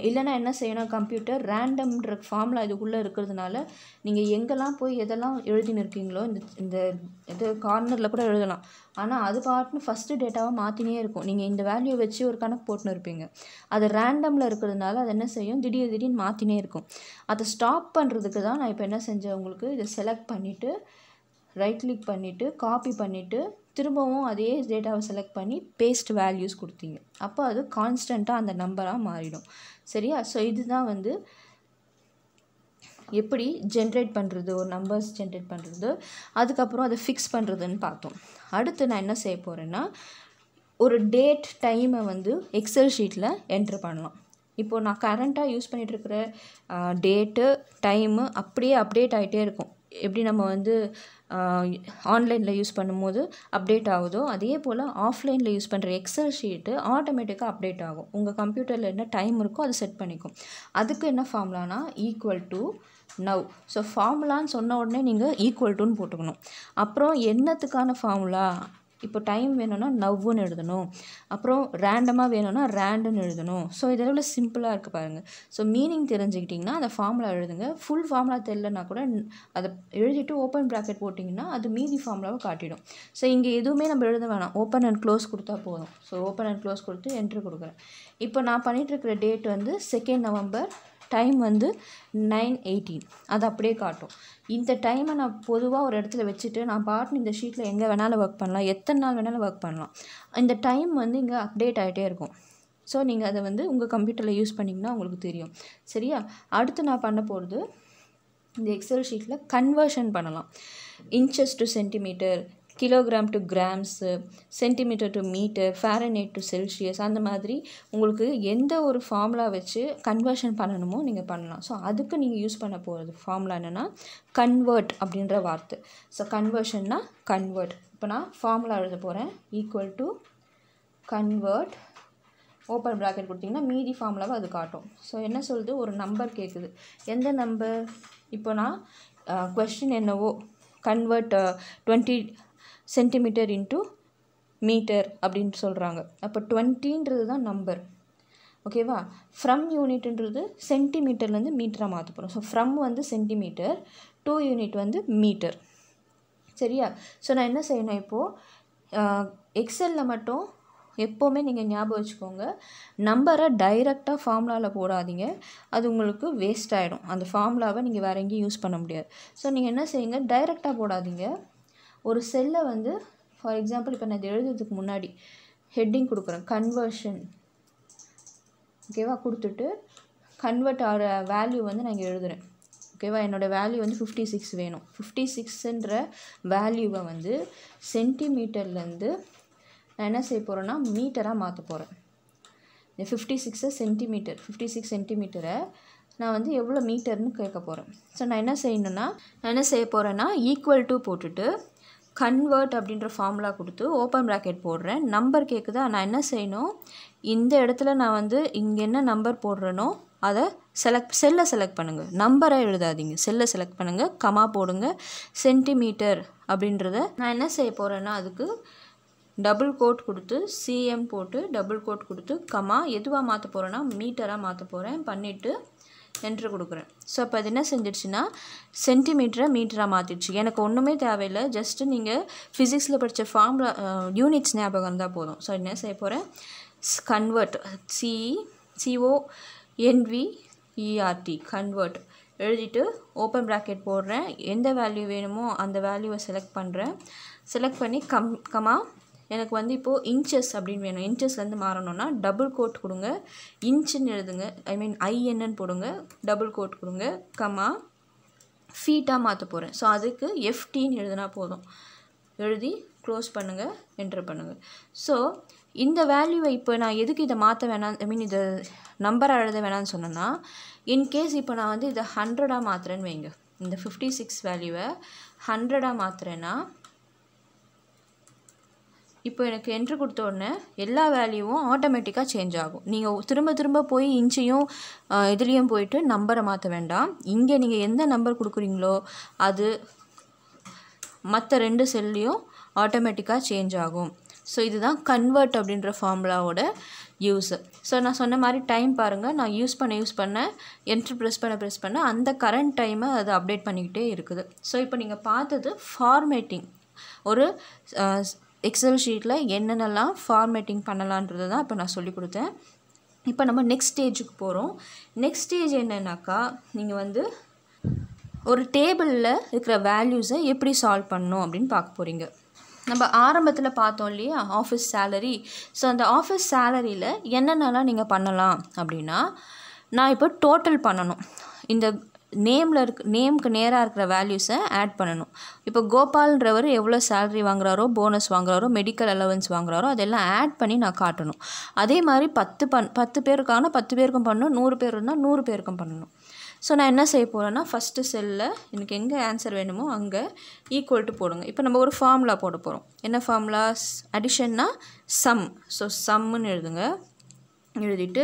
இல்லைன்னா என்ன செய்யணும் கம்ப்யூட்டர் ரேண்டம்ன்ற ஃபார்ம்லாம் இதுக்குள்ளே இருக்கிறதுனால நீங்கள் எங்கெல்லாம் போய் எதெல்லாம் எழுதின்னு இருக்கீங்களோ இந்த இந்த இது கார்னரில் கூட எழுதலாம் ஆனால் அது பாட்டுன்னு ஃபஸ்ட்டு டேட்டாவாக மாற்றினே இருக்கும் நீங்கள் இந்த வேல்யூ வச்சு ஒரு கணக்கு போட்டுன்னு இருப்பீங்க அது ரேண்டமில் இருக்கிறதுனால அது என்ன செய்யும் திடீர் திடீர்னு மாற்றினே இருக்கும் அதை ஸ்டாப் பண்ணுறதுக்கு தான் நான் இப்போ என்ன செஞ்சேன் உங்களுக்கு இதை செலக்ட் பண்ணிவிட்டு ரைட் கிளிக் பண்ணிவிட்டு காப்பி பண்ணிவிட்டு திரும்பவும் அதே டேட்டாவை செலக்ட் பண்ணி பேஸ்ட் வேல்யூஸ் கொடுத்தீங்க அப்போ அது கான்ஸ்டண்ட்டாக அந்த நம்பராக மாறிடும் சரியா ஸோ இதுதான் வந்து எப்படி ஜென்ரேட் பண்ணுறது ஒரு நம்பர்ஸ் ஜென்ரேட் பண்ணுறது அதுக்கப்புறம் அதை ஃபிக்ஸ் பண்ணுறதுன்னு பார்த்தோம் அடுத்து நான் என்ன செய்ய போகிறேன்னா ஒரு டேட் டைமை வந்து எக்ஸல் ஷீட்டில் என்ட்ரு பண்ணலாம் இப்போது நான் கரண்ட்டாக யூஸ் பண்ணிகிட்ருக்கிற டேட்டு டைமு அப்படியே அப்டேட் ஆகிட்டே இருக்கும் எப்படி நம்ம வந்து ஆன்லைனில் யூஸ் பண்ணும்போது அப்டேட் ஆகுதோ அதே போல் ஆஃப்லைனில் யூஸ் பண்ணுற எக்ஸல் ஷீட்டு ஆட்டோமேட்டிக்காக அப்டேட் ஆகும் உங்கள் கம்ப்யூட்டரில் என்ன டைம் இருக்கோ அது செட் பண்ணிக்கும் அதுக்கு என்ன ஃபார்முலானா ஈக்குவல் டு நவ் ஸோ ஃபார்முலான்னு சொன்ன உடனே நீங்கள் ஈக்குவல் டுன்னு போட்டுக்கணும் அப்புறம் என்னத்துக்கான ஃபார்முலா இப்போ டைம் வேணும்னா நவ்வுன்னு எழுதணும் அப்புறம் ரேண்டமாக வேணும்னா ரேண்டுன்னு எழுதணும் ஸோ இதில் உள்ள சிம்பிளாக இருக்குது பாருங்கள் ஸோ மீனிங் தெரிஞ்சுக்கிட்டிங்கன்னா அந்த ஃபார்முலா எழுதுங்க ஃபுல் ஃபார்முலா தெரிலனா கூட அதை எழுதிட்டு ஓப்பன் ப்ராக்கெட் போட்டிங்கன்னா அது மீதி ஃபார்முலாவை காட்டிடும் ஸோ இங்கே எதுவுமே நம்ம எழுத வேணாம் ஓப்பன் அண்ட் க்ளோஸ் கொடுத்தா போதும் ஸோ ஓப்பன் அண்ட் க்ளோஸ் கொடுத்து என்ட்ரு கொடுக்குறேன் இப்போ நான் பண்ணிகிட்ருக்கிற டேட் வந்து செகண்ட் நவம்பர் டைம் வந்து நைன் எயிட்டீன் அது அப்படியே காட்டும் இந்த டைமை நான் பொதுவாக ஒரு இடத்துல வச்சுட்டு நான் பாட்டு இந்த ஷீட்டில் எங்கே வேணாலும் ஒர்க் பண்ணலாம் எத்தனை நாள் வேணாலும் ஒர்க் பண்ணலாம் இந்த டைம் வந்து இங்கே அப்டேட் ஆகிட்டே இருக்கும் ஸோ நீங்கள் அதை வந்து உங்கள் கம்ப்யூட்டரில் யூஸ் பண்ணிங்கன்னா உங்களுக்கு தெரியும் சரியா அடுத்து நான் பண்ண போகிறது இந்த எக்ஸல் ஷீட்டில் கன்வர்ஷன் பண்ணலாம் inches to centimetre kilogram to grams centimetre to metre Fahrenheit to Celsius அந்த மாதிரி உங்களுக்கு எந்த ஒரு ஃபார்முலா வச்சு கன்வர்ஷன் பண்ணணுமோ நீங்கள் பண்ணலாம் ஸோ அதுக்கு நீங்கள் யூஸ் பண்ண போகிறது ஃபார்முலா என்னென்னா கன்வெர்ட் அப்படின்ற வார்த்தை ஸோ கன்வர்ஷன்னா கன்வெர்ட் இப்போ நான் ஃபார்முலா எழுத போகிறேன் equal to convert open bracket கொடுத்திங்கன்னா மீதி ஃபார்முலாவை அது காட்டும் ஸோ என்ன சொல்லுது ஒரு நம்பர் கேட்குது எந்த நம்பர் இப்போ நான் கொஸ்டின் என்னவோ convert twenty centimetre into metre அப்படின்ட்டு சொல்கிறாங்க அப்போ டுவெண்ட்டின்றது தான் நம்பர் ஓகேவா ஃப்ரம் யூனிட்ன்றது சென்டிமீட்டர்லேருந்து மீட்டராக மாற்ற போகிறோம் ஸோ ஃப்ரம் வந்து சென்டிமீட்டர் டூ யூனிட் வந்து மீட்டர் சரியா ஸோ நான் என்ன செய்யணும் இப்போது எக்ஸலில் மட்டும் எப்போவுமே நீங்கள் ஞாபகம் வச்சுக்கோங்க நம்பரை டைரெக்டாக ஃபார்முலாவில் போடாதீங்க அது உங்களுக்கு வேஸ்ட் ஆகிடும் அந்த ஃபார்முலாவை நீங்கள் வேறு எங்கேயும் யூஸ் பண்ண முடியாது ஸோ நீங்கள் என்ன செய்யுங்க டைரெக்டாக போடாதீங்க ஒரு செல்லை வந்து ஃபார் எக்ஸாம்பிள் இப்போ நான் எழுதுறதுக்கு முன்னாடி ஹெட்டிங் கொடுக்குறேன் கன்வர்ஷன் ஓகேவா கொடுத்துட்டு கன்வெர்ட் ஆகிற வேல்யூ வந்து நான் இங்கே எழுதுகிறேன் ஓகேவா என்னோடய வேல்யூ வந்து ஃபிஃப்டி சிக்ஸ் வேணும் ஃபிஃப்டி சிக்ஸுன்ற வேல்யூவை வந்து சென்டிமீட்டர்லேருந்து நான் என்ன செய்ய போகிறேன்னா மீட்டராக மாற்ற போகிறேன் இந்த ஃபிஃப்டி சிக்ஸை சென்டிமீட்டர் ஃபிஃப்டி சிக்ஸ் சென்டிமீட்டரை நான் வந்து எவ்வளோ மீட்டர்னு கேட்க போகிறேன் ஸோ நான் என்ன செய்யணுன்னா நான் என்ன செய்ய போகிறேன்னா ஈக்குவல் டு போட்டுட்டு கன்வெர்ட் அப்படின்ற ஃபார்முலா கொடுத்து ஓப்பன் ப்ராக்கெட் போடுறேன் நம்பர் கேட்குதா நான் என்ன செய்யணும் இந்த இடத்துல நான் வந்து இங்கே என்ன நம்பர் போடுறேனோ அதை செலக்ட் செல்லை செலக்ட் பண்ணுங்கள் நம்பரை எழுதாதீங்க செல்லை செலக்ட் பண்ணுங்கள் கமா போடுங்க சென்டிமீட்டர் அப்படின்றத நான் என்ன செய்ய போகிறேன்னா அதுக்கு டபுள் கோட் கொடுத்து சிஎம் போட்டு டபுள் கோட் கொடுத்து கமா எதுவாக மாற்ற போகிறேன்னா மீட்டராக மாற்ற போகிறேன் பண்ணிவிட்டு என்ட்ரு கொடுக்குறேன் ஸோ அப்போ அது என்ன செஞ்சிருச்சுன்னா சென்டிமீட்டரை மீட்டராக மாற்றிடுச்சு எனக்கு ஒன்றுமே தேவையில்லை ஜஸ்ட்டு நீங்கள் ஃபிசிக்ஸில் படித்த ஃபார்முலா யூனிட்ஸ் ஞாபகம் இருந்தால் போதும் ஸோ என்ன செய்ய போகிறேன் convert C CO NV ERT convert எழுதிட்டு ஓப்பன் ப்ராக்கெட் போடுறேன் எந்த வேல்யூ வேணுமோ அந்த வேல்யூவை செலக்ட் பண்ணுறேன் செலக்ட் பண்ணி கம் கமா எனக்கு வந்து இப்போது இன்ச்சஸ் அப்படின்னு வேணும் இன்ச்சஸ்லேருந்து மாறணும்னா டபுள் கோட் கொடுங்க இன்ச்சுன்னு எழுதுங்க ஐ மீன் ஐஎன்னு போடுங்க டபுள் கோட் கொடுங்க கமா ஃபீட்டாக மாற்ற போகிறேன் ஸோ அதுக்கு எஃப்டின்னு எழுதுனா போதும் எழுதி க்ளோஸ் பண்ணுங்கள் என்ட்ரு பண்ணுங்கள் ஸோ இந்த வேல்யூவை இப்போ நான் எதுக்கு இதை மாற்ற வேணாம் ஐ மீன் இதை நம்பராக எழுத வேணாம்னு சொன்னேன்னா இன்கேஸ் இப்போ நான் வந்து இதை ஹண்ட்ரடாக மாற்றுறேன்னு வைங்க இந்த ஃபிஃப்டி சிக்ஸ் வேல்யூவை ஹண்ட்ரடாக மாற்றுறேன்னா இப்போ எனக்கு என்ட்ரு கொடுத்த உடனே எல்லா வேல்யூவும் ஆட்டோமேட்டிக்காக சேஞ்ச் ஆகும் நீங்கள் திரும்ப திரும்ப போய் இன்ச்சையும் இதுலேயும் போயிட்டு நம்பரை மாற்ற வேண்டாம் இங்கே நீங்கள் எந்த நம்பர் கொடுக்குறீங்களோ அது மற்ற ரெண்டு செல்லையும் ஆட்டோமேட்டிக்காக சேஞ்ச் ஆகும் ஸோ இதுதான் கன்வெர்ட் அப்படின்ற ஃபார்முலாவோட யூஸு ஸோ நான் சொன்ன மாதிரி டைம் பாருங்கள் நான் யூஸ் பண்ண யூஸ் பண்ண என்ட்ரு ப்ரெஸ் பண்ண ப்ரெஸ் பண்ண அந்த கரண்ட் டைமை அது அப்டேட் பண்ணிக்கிட்டே இருக்குது ஸோ இப்போ நீங்கள் பார்த்தது ஃபார்மேட்டிங் ஒரு எக்ஸல் ஷீட்டில் என்னென்னலாம் ஃபார்மேட்டிங் பண்ணலான்றது தான் இப்போ நான் சொல்லி கொடுத்தேன் இப்போ நம்ம நெக்ஸ்ட் ஸ்டேஜுக்கு போகிறோம் நெக்ஸ்ட் ஸ்டேஜ் என்னென்னாக்கா நீங்கள் வந்து ஒரு டேபிளில் இருக்கிற வேல்யூஸை எப்படி சால்வ் பண்ணணும் அப்படின்னு பார்க்க போகிறீங்க நம்ம ஆரம்பத்தில் பார்த்தோம் இல்லையா ஆஃபீஸ் சேலரி ஸோ அந்த ஆஃபீஸ் சேலரியில் என்னென்னலாம் நீங்கள் பண்ணலாம் அப்படின்னா நான் இப்போ டோட்டல் பண்ணணும் இந்த நேமில் இருக்க நேம்க்கு நேராக இருக்கிற வேல்யூஸை ஆட் பண்ணணும் இப்போ கோபால்ன்றவர் எவ்வளோ சேலரி வாங்குறாரோ போனஸ் வாங்குறாரோ மெடிக்கல் அலவன்ஸ் வாங்குறாரோ அதெல்லாம் ஆட் பண்ணி நான் காட்டணும் அதே மாதிரி பத்து பண் பத்து பேருக்கான பத்து பேருக்கும் பண்ணணும் நூறு பேர் இருந்தால் நூறு பேருக்கும் பண்ணணும் ஸோ நான் என்ன செய்ய போகிறேன்னா ஃபஸ்ட்டு செல்லில் எனக்கு எங்கே ஆன்சர் வேணுமோ அங்கே ஈக்குவல்ட்டு டு போடுங்க இப்போ நம்ம ஒரு ஃபார்முலா போட போகிறோம் என்ன ஃபார்முலாஸ் அடிஷன்னா சம் ஸோ சம்முன்னு எழுதுங்க எழுதிட்டு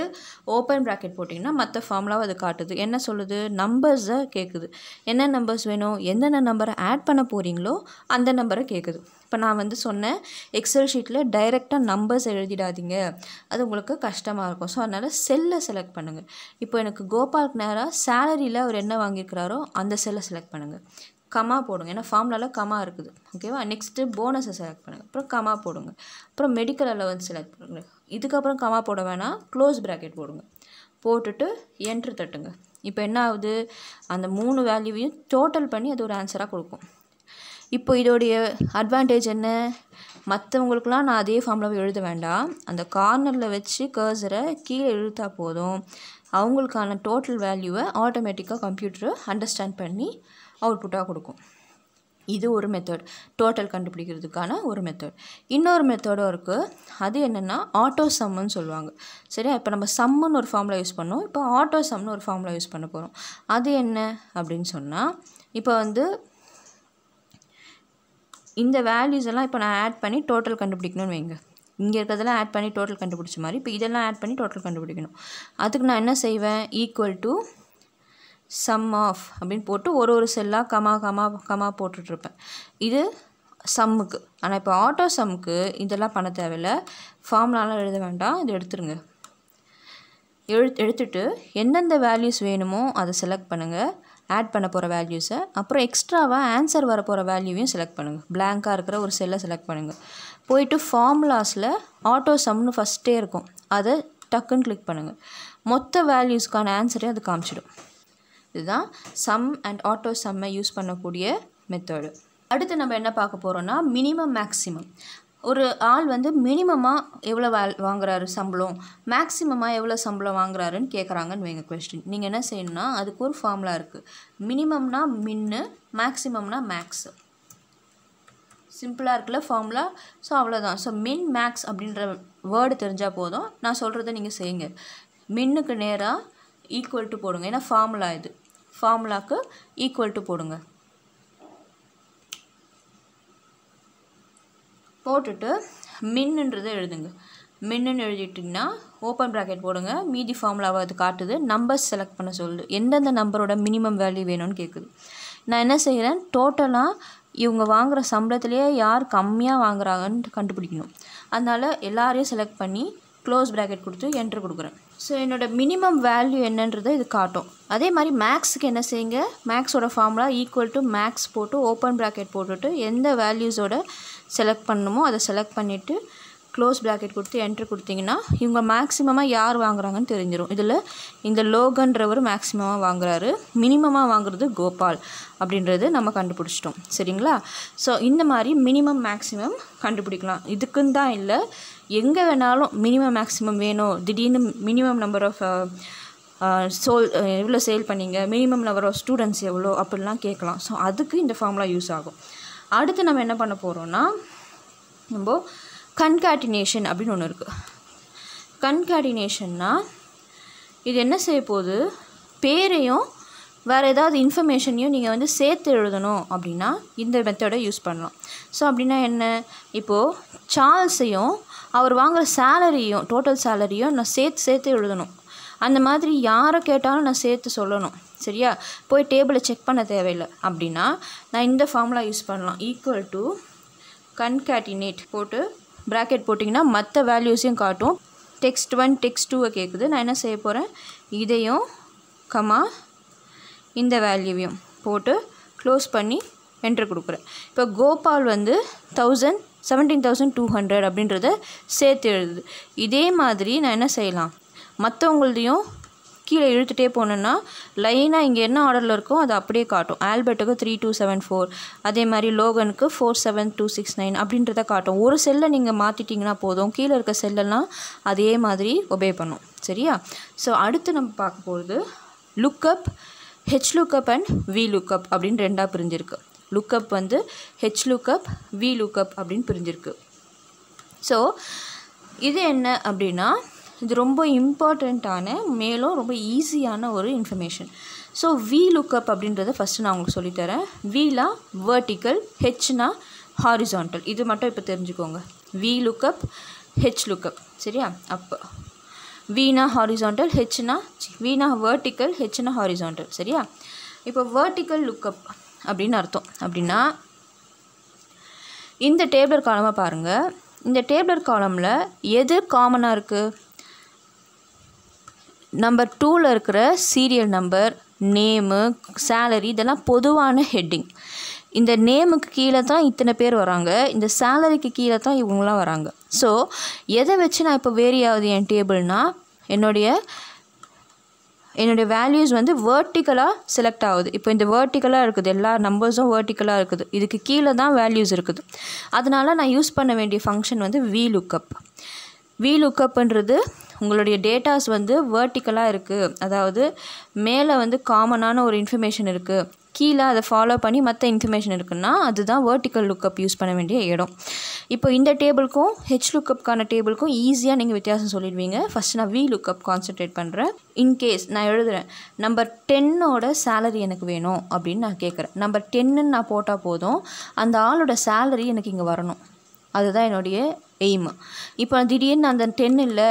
ஓப்பன் ப்ராக்கெட் போட்டிங்கன்னா மற்ற ஃபார்முலாவை அது காட்டுது என்ன சொல்லுது நம்பர்ஸை கேட்குது என்ன நம்பர்ஸ் வேணும் என்னென்ன நம்பரை ஆட் பண்ண போகிறீங்களோ அந்த நம்பரை கேட்குது இப்போ நான் வந்து சொன்னேன் எக்ஸல் ஷீட்டில் டைரெக்டாக நம்பர்ஸ் எழுதிடாதீங்க அது உங்களுக்கு கஷ்டமாக இருக்கும் ஸோ அதனால் செல்லை செலக்ட் பண்ணுங்கள் இப்போ எனக்கு கோபால்க்கு நேராக சேலரியில் அவர் என்ன வாங்கியிருக்கிறாரோ அந்த செல்லை செலக்ட் பண்ணுங்கள் கமா போடுங்க ஏன்னா ஃபார்ம்லால கமா இருக்குது ஓகேவா நெக்ஸ்ட்டு போனஸை செலக்ட் பண்ணுங்கள் அப்புறம் கமா போடுங்க அப்புறம் மெடிக்கல் அலவன்ஸ் செலக்ட் பண்ணுங்கள் இதுக்கப்புறம் கமா போட வேணாம் க்ளோஸ் ப்ராக்கெட் போடுங்க போட்டுட்டு என்ட்ரு தட்டுங்க இப்போ என்ன ஆகுது அந்த மூணு வேல்யூவையும் டோட்டல் பண்ணி அது ஒரு ஆன்சராக கொடுக்கும் இப்போ இதோடைய அட்வான்டேஜ் என்ன மற்றவங்களுக்குலாம் நான் அதே ஃபார்மில் எழுத வேண்டாம் அந்த கார்னரில் வச்சு கர்சரை கீழே இழுத்தா போதும் அவங்களுக்கான டோட்டல் வேல்யூவை ஆட்டோமேட்டிக்காக கம்ப்யூட்டரை அண்டர்ஸ்டாண்ட் பண்ணி அவுட்புட்டாக கொடுக்கும் இது ஒரு மெத்தட் டோட்டல் கண்டுபிடிக்கிறதுக்கான ஒரு மெத்தட் இன்னொரு மெத்தடும் இருக்குது அது என்னென்னா ஆட்டோ சம்முன்னு சொல்லுவாங்க சரியா இப்போ நம்ம சம்முன்னு ஒரு ஃபார்முலா யூஸ் பண்ணோம் இப்போ ஆட்டோ சம்னு ஒரு ஃபார்முலா யூஸ் பண்ண போகிறோம் அது என்ன அப்படின்னு சொன்னால் இப்போ வந்து இந்த வேல்யூஸ் எல்லாம் இப்போ நான் ஆட் பண்ணி டோட்டல் கண்டுபிடிக்கணும்னு வைங்க இங்கே இருக்கிறதெல்லாம் ஆட் பண்ணி டோட்டல் கண்டுபிடிச்ச மாதிரி இப்போ இதெல்லாம் ஆட் பண்ணி டோட்டல் கண்டுபிடிக்கணும் அதுக்கு நான் என்ன செய்வேன் ஈக்குவல் டு சம் ஆஃப் அப்படின்னு போட்டு ஒரு ஒரு செல்லாக கமா கமா கமா போட்டுட்ருப்பேன் இது சம்முக்கு ஆனால் இப்போ ஆட்டோ சம்முக்கு இதெல்லாம் பண்ண தேவையில்லை ஃபார்ம்லாம் எழுத வேண்டாம் இது எடுத்துருங்க எழு எடுத்துட்டு எந்தெந்த வேல்யூஸ் வேணுமோ அதை செலக்ட் பண்ணுங்கள் ஆட் பண்ண போகிற வேல்யூஸை அப்புறம் எக்ஸ்ட்ராவாக ஆன்சர் வர போகிற வேல்யூவையும் செலக்ட் பண்ணுங்கள் பிளாங்காக இருக்கிற ஒரு செல்லை செலக்ட் பண்ணுங்கள் போயிட்டு ஃபார்முலாஸில் ஆட்டோ சம்னு ஃபஸ்ட்டே இருக்கும் அதை டக்குன்னு கிளிக் பண்ணுங்கள் மொத்த வேல்யூஸ்க்கான ஆன்சரையும் அது காமிச்சிடும் இதுதான் சம் அண்ட் ஆட்டோ சம்மை யூஸ் பண்ணக்கூடிய மெத்தடு அடுத்து நம்ம என்ன பார்க்க போகிறோன்னா மினிமம் மேக்ஸிமம் ஒரு ஆள் வந்து மினிமமாக எவ்வளோ வே வாங்குறாரு சம்பளம் மேக்ஸிமமாக எவ்வளோ சம்பளம் வாங்குறாருன்னு கேட்குறாங்கன்னு வைங்க கொஸ்டின் நீங்கள் என்ன செய்யணும்னா அதுக்கு ஒரு ஃபார்முலா இருக்குது மினிமம்னா மின்னு மேக்ஸிமம்னா மேக்ஸு சிம்பிளாக இருக்குல்ல ஃபார்முலா ஸோ அவ்வளோதான் ஸோ மின் மேக்ஸ் அப்படின்ற வேர்டு தெரிஞ்சால் போதும் நான் சொல்கிறத நீங்கள் செய்யுங்க மின்னுக்கு நேராக ஈக்குவல் டு போடுங்க ஏன்னா ஃபார்முலா இது ஃபார்முலாவுக்கு ஈக்குவல் டு போடுங்க போட்டுட்டு மின்னுன்றதை எழுதுங்க மின்னுன்னு எழுதிட்டிங்கன்னா ஓப்பன் ப்ராக்கெட் போடுங்க மீதி ஃபார்முலாவை அது காட்டுது நம்பர்ஸ் செலக்ட் பண்ண சொல்லுது எந்தெந்த நம்பரோட மினிமம் வேல்யூ வேணும்னு கேட்குது நான் என்ன செய்கிறேன் டோட்டலாக இவங்க வாங்குகிற சம்பளத்துலேயே யார் கம்மியாக வாங்குறாங்கன்ட்டு கண்டுபிடிக்கணும் அதனால் எல்லாரையும் செலக்ட் பண்ணி க்ளோஸ் ப்ராக்கெட் கொடுத்து என்ட்ரு கொடுக்குறேன் ஸோ என்னோடய மினிமம் வேல்யூ என்னன்றதை இது காட்டும் அதே மாதிரி மேக்ஸுக்கு என்ன செய்யுங்க மேக்ஸோட ஃபார்முலா ஈக்குவல் டு மேக்ஸ் போட்டு ஓப்பன் ப்ராக்கெட் போட்டுட்டு எந்த வேல்யூஸோட செலக்ட் பண்ணணுமோ அதை செலக்ட் பண்ணிவிட்டு க்ளோஸ் ப்ராக்கெட் கொடுத்து என்ட்ரு கொடுத்தீங்கன்னா இவங்க மேக்ஸிமமாக யார் வாங்குறாங்கன்னு தெரிஞ்சிடும் இதில் இந்த லோகன்றவர் மேக்ஸிமமாக வாங்குறாரு மினிமமாக வாங்குறது கோபால் அப்படின்றது நம்ம கண்டுபிடிச்சிட்டோம் சரிங்களா ஸோ இந்த மாதிரி மினிமம் மேக்ஸிமம் கண்டுபிடிக்கலாம் இதுக்குன்னு தான் இல்லை எங்கே வேணாலும் மினிமம் மேக்ஸிமம் வேணும் திடீர்னு மினிமம் நம்பர் ஆஃப் சோல் எவ்வளோ சேல் பண்ணிங்க மினிமம் நம்பர் ஆஃப் ஸ்டூடெண்ட்ஸ் எவ்வளோ அப்படிலாம் கேட்கலாம் ஸோ அதுக்கு இந்த ஃபார்முலா யூஸ் ஆகும் அடுத்து நம்ம என்ன பண்ண போகிறோம்னா நம்ம கன்காட்டினேஷன் அப்படின்னு ஒன்று இருக்குது கன்காட்டினேஷன்னா இது என்ன செய்ய போகுது பேரையும் வேறு ஏதாவது இன்ஃபர்மேஷனையும் நீங்கள் வந்து சேர்த்து எழுதணும் அப்படின்னா இந்த மெத்தடை யூஸ் பண்ணலாம் ஸோ அப்படின்னா என்ன இப்போது சார்ல்ஸையும் அவர் வாங்குகிற சேலரியும் டோட்டல் சேலரியும் நான் சேர்த்து சேர்த்து எழுதணும் அந்த மாதிரி யாரை கேட்டாலும் நான் சேர்த்து சொல்லணும் சரியா போய் டேபிளை செக் பண்ண தேவையில்லை அப்படின்னா நான் இந்த ஃபார்முலா யூஸ் பண்ணலாம் ஈக்குவல் டு கன்கேட்டினேட் போட்டு ப்ராக்கெட் போட்டிங்கன்னா மற்ற வேல்யூஸையும் காட்டும் டெக்ஸ்ட் ஒன் டெக்ஸ்ட் டூவை கேட்குது நான் என்ன செய்ய போகிறேன் இதையும் கமா இந்த வேல்யூவையும் போட்டு க்ளோஸ் பண்ணி என்ட்ரு கொடுக்குறேன் இப்போ கோபால் வந்து thousand seventeen thousand two hundred அப்படின்றத சேர்த்து எழுதுது இதே மாதிரி நான் என்ன செய்யலாம் மற்றவங்கள்தையும் கீழே இழுத்துகிட்டே போனேன்னா லைனாக இங்கே என்ன ஆர்டரில் இருக்கோ அதை அப்படியே காட்டும் ஆல்பர்ட்டுக்கு த்ரீ டூ செவன் ஃபோர் அதே மாதிரி லோகனுக்கு four seven two six nine அப்படின்றத காட்டும் ஒரு செல்லை நீங்கள் மாற்றிட்டிங்கன்னா போதும் கீழே இருக்க செல்லெல்லாம் அதே மாதிரி ஒபே பண்ணும் சரியா ஸோ அடுத்து நம்ம பார்க்க போகிறது lookup H lookup and V lookup அப்படின்னு ரெண்டாக பிரிஞ்சிருக்கு லுக்கப் வந்து ஹெச் லுக்கப் வி லுக்கப் அப்படின்னு பிரிஞ்சிருக்கு ஸோ இது என்ன அப்படின்னா இது ரொம்ப இம்பார்ட்டண்ட்டான மேலும் ரொம்ப ஈஸியான ஒரு இன்ஃபர்மேஷன் ஸோ வி லுக்கப் அப்படின்றத ஃபஸ்ட்டு நான் உங்களுக்கு சொல்லித்தரேன் விலா வேர்ட்டிக்கல் ஹெச்னா ஹாரிசான்டல் இது மட்டும் இப்போ தெரிஞ்சுக்கோங்க வி லுக்கப் ஹெச் லுக்கப் சரியா அப்போ வீணா ஹாரிசான்டல் ஹெச்னா வீணா வேர்ட்டிக்கல் ஹெச்னா ஹாரிசான்டல் சரியா இப்போ வேர்ட்டிக்கல் லுக்கப் அப்படின்னு அர்த்தம் அப்படின்னா இந்த டேபிளர் காலமாக பாருங்கள் இந்த டேபிளர் காலமில் எது காமனாக இருக்குது நம்பர் டூவில் இருக்கிற சீரியல் நம்பர் நேமு சேலரி இதெல்லாம் பொதுவான ஹெட்டிங் இந்த நேமுக்கு கீழே தான் இத்தனை பேர் வராங்க இந்த சேலரிக்கு கீழே தான் இவங்களாம் வராங்க ஸோ எதை வச்சு நான் இப்போ வேறியாவது என் டேபிள்னால் என்னுடைய என்னுடைய வேல்யூஸ் வந்து வேர்ட்டிக்கலாக செலக்ட் ஆகுது இப்போ இந்த வேர்ட்டிக்கலாக இருக்குது எல்லா நம்பர்ஸும் வேர்ட்டிக்கலாக இருக்குது இதுக்கு கீழே தான் வேல்யூஸ் இருக்குது அதனால் நான் யூஸ் பண்ண வேண்டிய ஃபங்க்ஷன் வந்து வி லுக்கப் வி லுக்கப்ன்றது உங்களுடைய டேட்டாஸ் வந்து வேர்ட்டிக்கலாக இருக்குது அதாவது மேலே வந்து காமனான ஒரு இன்ஃபர்மேஷன் இருக்குது கீழே அதை ஃபாலோ பண்ணி மற்ற இன்ஃபர்மேஷன் இருக்குன்னா அதுதான் வேர்ட்டிக்கல் லுக்கப் யூஸ் பண்ண வேண்டிய இடம் இப்போ இந்த டேபிளுக்கும் ஹெச் லுக்கப்கான டேபிளுக்கும் ஈஸியாக நீங்கள் வித்தியாசம் சொல்லிடுவீங்க ஃபஸ்ட் நான் வி லுக்கப் கான்சன்ட்ரேட் பண்ணுறேன் இன்கேஸ் நான் எழுதுகிறேன் நம்பர் டென்னோட சேலரி எனக்கு வேணும் அப்படின்னு நான் கேட்குறேன் நம்பர் டென்னுன்னு நான் போட்டால் போதும் அந்த ஆளோட சேலரி எனக்கு இங்கே வரணும் அதுதான் என்னுடைய எய்மு இப்போ திடீர்னு அந்த இல்லை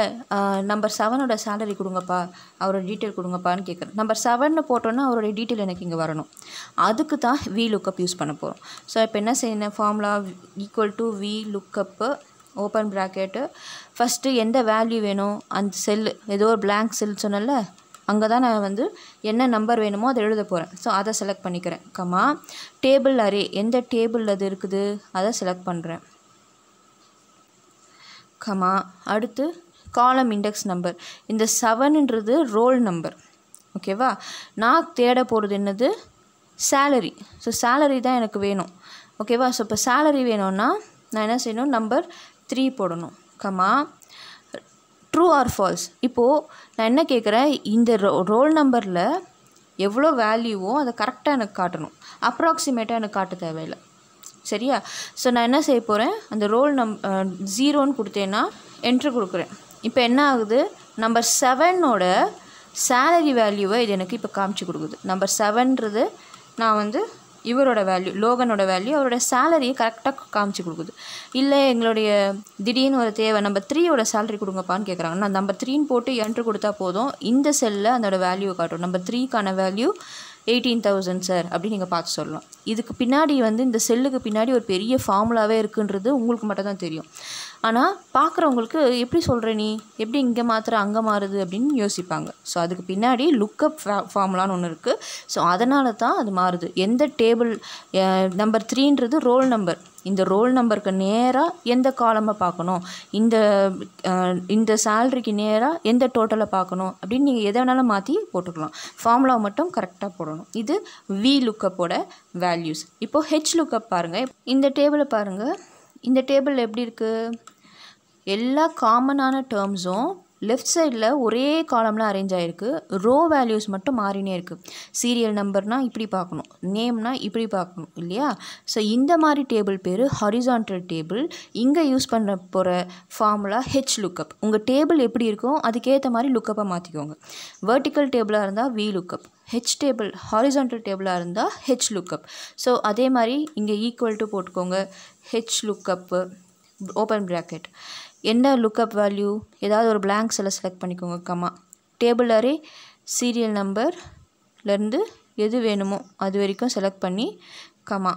நம்பர் செவனோட சேலரி கொடுங்கப்பா அவரோட டீட்டெயில் கொடுங்கப்பான்னு கேட்குறேன் நம்பர் செவனில் போட்டோன்னா அவரோட டீட்டெயில் எனக்கு இங்கே வரணும் அதுக்கு தான் வி லுக்கப் யூஸ் பண்ண போகிறோம் ஸோ இப்போ என்ன செய்யணும் formula equal to V lookup open bracket first எந்த வேல்யூ வேணும் அந்த செல்லு ஏதோ ஒரு பிளாங்க் செல் சொன்னல அங்கே தான் நான் வந்து என்ன நம்பர் வேணுமோ அதை எழுத போகிறேன் ஸோ அதை செலக்ட் பண்ணிக்கிறேன் கம்மா டேபிள் அரே எந்த டேபிள் அது இருக்குது அதை செலக்ட் பண்ணுறேன் கமா அடுத்து காலம் இண்டெக்ஸ் நம்பர் இந்த செவனுன்றது ரோல் நம்பர் ஓகேவா நான் தேட போகிறது என்னது சேலரி ஸோ சேலரி தான் எனக்கு வேணும் ஓகேவா ஸோ இப்போ சேலரி வேணும்னா நான் என்ன செய்யணும் நம்பர் த்ரீ போடணும் கமா ட்ரூ ஆர் ஃபால்ஸ் இப்போது நான் என்ன கேட்குறேன் இந்த ரோ ரோல் நம்பரில் எவ்வளோ வேல்யூவோ அதை கரெக்டாக எனக்கு காட்டணும் அப்ராக்சிமேட்டாக எனக்கு காட்ட தேவையில்லை சரியா ஸோ நான் என்ன செய்ய போகிறேன் அந்த ரோல் நம் ஜீரோன்னு கொடுத்தேன்னா என்ட்ரு கொடுக்குறேன் இப்போ என்ன ஆகுது நம்பர் செவனோட சேலரி வேல்யூவை இது எனக்கு இப்போ காமிச்சு கொடுக்குது நம்பர் செவன்றது நான் வந்து இவரோட வேல்யூ லோகனோட வேல்யூ அவரோட சேலரியை கரெக்டாக காமிச்சு கொடுக்குது இல்லை எங்களுடைய திடீர்னு ஒரு தேவை நம்பர் த்ரீயோட சேலரி கொடுங்கப்பான்னு கேட்குறாங்க நான் நம்பர் த்ரீன்னு போட்டு என்ட்ரு கொடுத்தா போதும் இந்த செல்லில் அதோட வேல்யூவை காட்டும் நம்பர் த்ரீக்கான வேல்யூ எயிட்டீன் தௌசண்ட் சார் அப்படின்னு நீங்கள் பார்த்து சொல்லலாம் இதுக்கு பின்னாடி வந்து இந்த செல்லுக்கு பின்னாடி ஒரு பெரிய ஃபார்முலாவே இருக்குன்றது உங்களுக்கு மட்டும் தான் தெரியும் ஆனால் பார்க்குறவங்களுக்கு எப்படி சொல்கிற நீ எப்படி இங்கே மாத்திர அங்கே மாறுது அப்படின்னு யோசிப்பாங்க ஸோ அதுக்கு பின்னாடி லுக்கப் ஃபார்முலான்னு ஒன்று இருக்குது ஸோ அதனால தான் அது மாறுது எந்த டேபிள் நம்பர் த்ரீன்றது ரோல் நம்பர் இந்த ரோல் நம்பருக்கு நேராக எந்த காலமை பார்க்கணும் இந்த இந்த சேல்ரிக்கு நேராக எந்த டோட்டலை பார்க்கணும் அப்படின்னு நீங்கள் எதை வேணாலும் மாற்றி போட்டுக்கலாம் ஃபார்முலா மட்டும் கரெக்டாக போடணும் இது வி லுக்கப்போட வேல்யூஸ் இப்போது ஹெச் லுக்கப் பாருங்கள் இந்த டேபிளை பாருங்கள் இந்த டேபிள் எப்படி இருக்குது எல்லா காமனான டேர்ம்ஸும் லெஃப்ட் சைடில் ஒரே காலம்லாம் அரேஞ்ச் ஆகிருக்கு ரோ வேல்யூஸ் மட்டும் மாறினே இருக்குது சீரியல் நம்பர்னால் இப்படி பார்க்கணும் நேம்னால் இப்படி பார்க்கணும் இல்லையா ஸோ இந்த மாதிரி டேபிள் பேர் ஹரிசான்டல் டேபிள் இங்கே யூஸ் பண்ண போகிற ஃபார்முலா ஹெச் லுக்கப் உங்கள் டேபிள் எப்படி இருக்கோ அதுக்கேற்ற மாதிரி லுக்கப்பை மாற்றிக்கோங்க வேர்ட்டிக்கல் டேபிளாக இருந்தால் V lookup H table horizontal டேபிளாக இருந்தால் ஹெச் லுக்கப் ஸோ அதே மாதிரி இங்கே ஈக்குவல் டு போட்டுக்கோங்க ஹெச் லுக்கப்பு ஓப்பன் ப்ராக்கெட் என்ன லுக்கப் வேல்யூ ஏதாவது ஒரு பிளாங்க் செல்ல செலக்ட் பண்ணிக்கோங்க கம்மா டேபிள் அரே சீரியல் நம்பர்லேருந்து எது வேணுமோ அது வரைக்கும் செலக்ட் பண்ணி கமா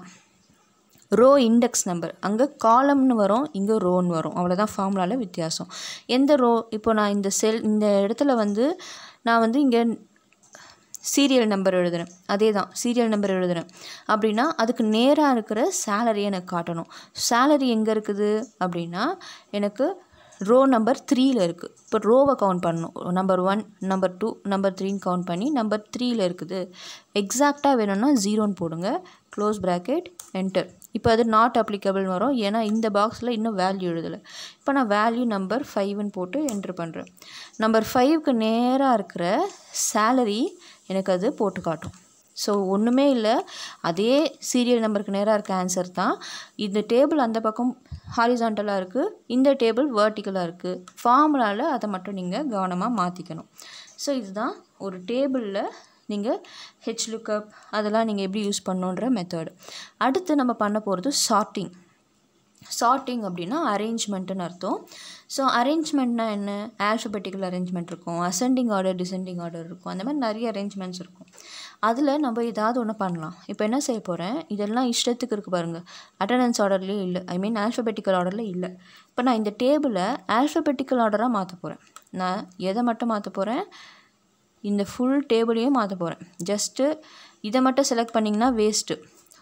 ரோ இண்டெக்ஸ் நம்பர் அங்கே காலம்னு வரும் இங்கே ரோன்னு வரும் அவ்வளோதான் ஃபார்முலாவில் வித்தியாசம் எந்த ரோ இப்போ நான் இந்த செல் இந்த இடத்துல வந்து நான் வந்து இங்கே சீரியல் நம்பர் எழுதுகிறேன் அதே தான் சீரியல் நம்பர் எழுதுகிறேன் அப்படின்னா அதுக்கு நேராக இருக்கிற சேலரி எனக்கு காட்டணும் சேலரி எங்கே இருக்குது அப்படின்னா எனக்கு ரோ நம்பர் த்ரீயில் இருக்குது இப்போ ரோவை கவுண்ட் பண்ணணும் number one number two number த்ரீன்னு கவுண்ட் பண்ணி நம்பர் த்ரீயில் இருக்குது எக்ஸாக்டாக வேணும்னா ஜீரோன்னு போடுங்க க்ளோஸ் ப்ராக்கெட் என்டர் இப்போ அது நாட் அப்ளிகபிள்னு வரும் ஏன்னா இந்த பாக்ஸில் இன்னும் வேல்யூ எழுதலை இப்போ நான் வேல்யூ நம்பர் ஃபைவ்னு போட்டு என்ட்ரு பண்ணுறேன் நம்பர் ஃபைவ்க்கு நேராக இருக்கிற சேலரி எனக்கு அது போட்டு காட்டும் ஸோ ஒன்றுமே இல்லை அதே சீரியல் நம்பருக்கு நேராக இருக்க ஆன்சர் தான் இந்த டேபிள் அந்த பக்கம் ஹாரிசான்டலாக இருக்குது இந்த டேபிள் வேர்டிக்கலாக இருக்குது ஃபார்முலாவில் அதை மட்டும் நீங்கள் கவனமாக மாற்றிக்கணும் ஸோ இதுதான் ஒரு டேபிளில் நீங்கள் ஹெச் லுக்கப் அதெல்லாம் நீங்கள் எப்படி யூஸ் பண்ணுன்ற மெத்தடு அடுத்து நம்ம பண்ண போகிறது ஷார்ட்டிங் சார்ட்டிங் அப்படின்னா அரேஞ்ச்மெண்ட்டுன்னு அர்த்தம் ஸோ அரேஞ்ச்மெண்ட்னால் என்ன ஆல்ஃபபெட்டிக்கல் அரேஞ்ச்மெண்ட் இருக்கும் அசெண்டிங் ஆர்டர் டிசெண்டிங் ஆர்டர் இருக்கும் அந்த மாதிரி நிறைய அரேஞ்ச்மெண்ட்ஸ் இருக்கும் அதில் நம்ம ஏதாவது ஒன்று பண்ணலாம் இப்போ என்ன செய்ய போகிறேன் இதெல்லாம் இஷ்டத்துக்கு இருக்குது பாருங்கள் அட்டண்டன்ஸ் ஆர்டர்லேயும் இல்லை ஐ மீன் ஆல்ஃபபெட்டிக்கல் ஆர்டரில் இல்லை இப்போ நான் இந்த டேபிளை ஆல்ஃபபெட்டிக்கல் ஆர்டராக மாற்ற போகிறேன் நான் எதை மட்டும் மாற்ற போகிறேன் இந்த ஃபுல் டேபிளையும் மாற்ற போகிறேன் ஜஸ்ட்டு இதை மட்டும் செலக்ட் பண்ணிங்கன்னா வேஸ்ட்டு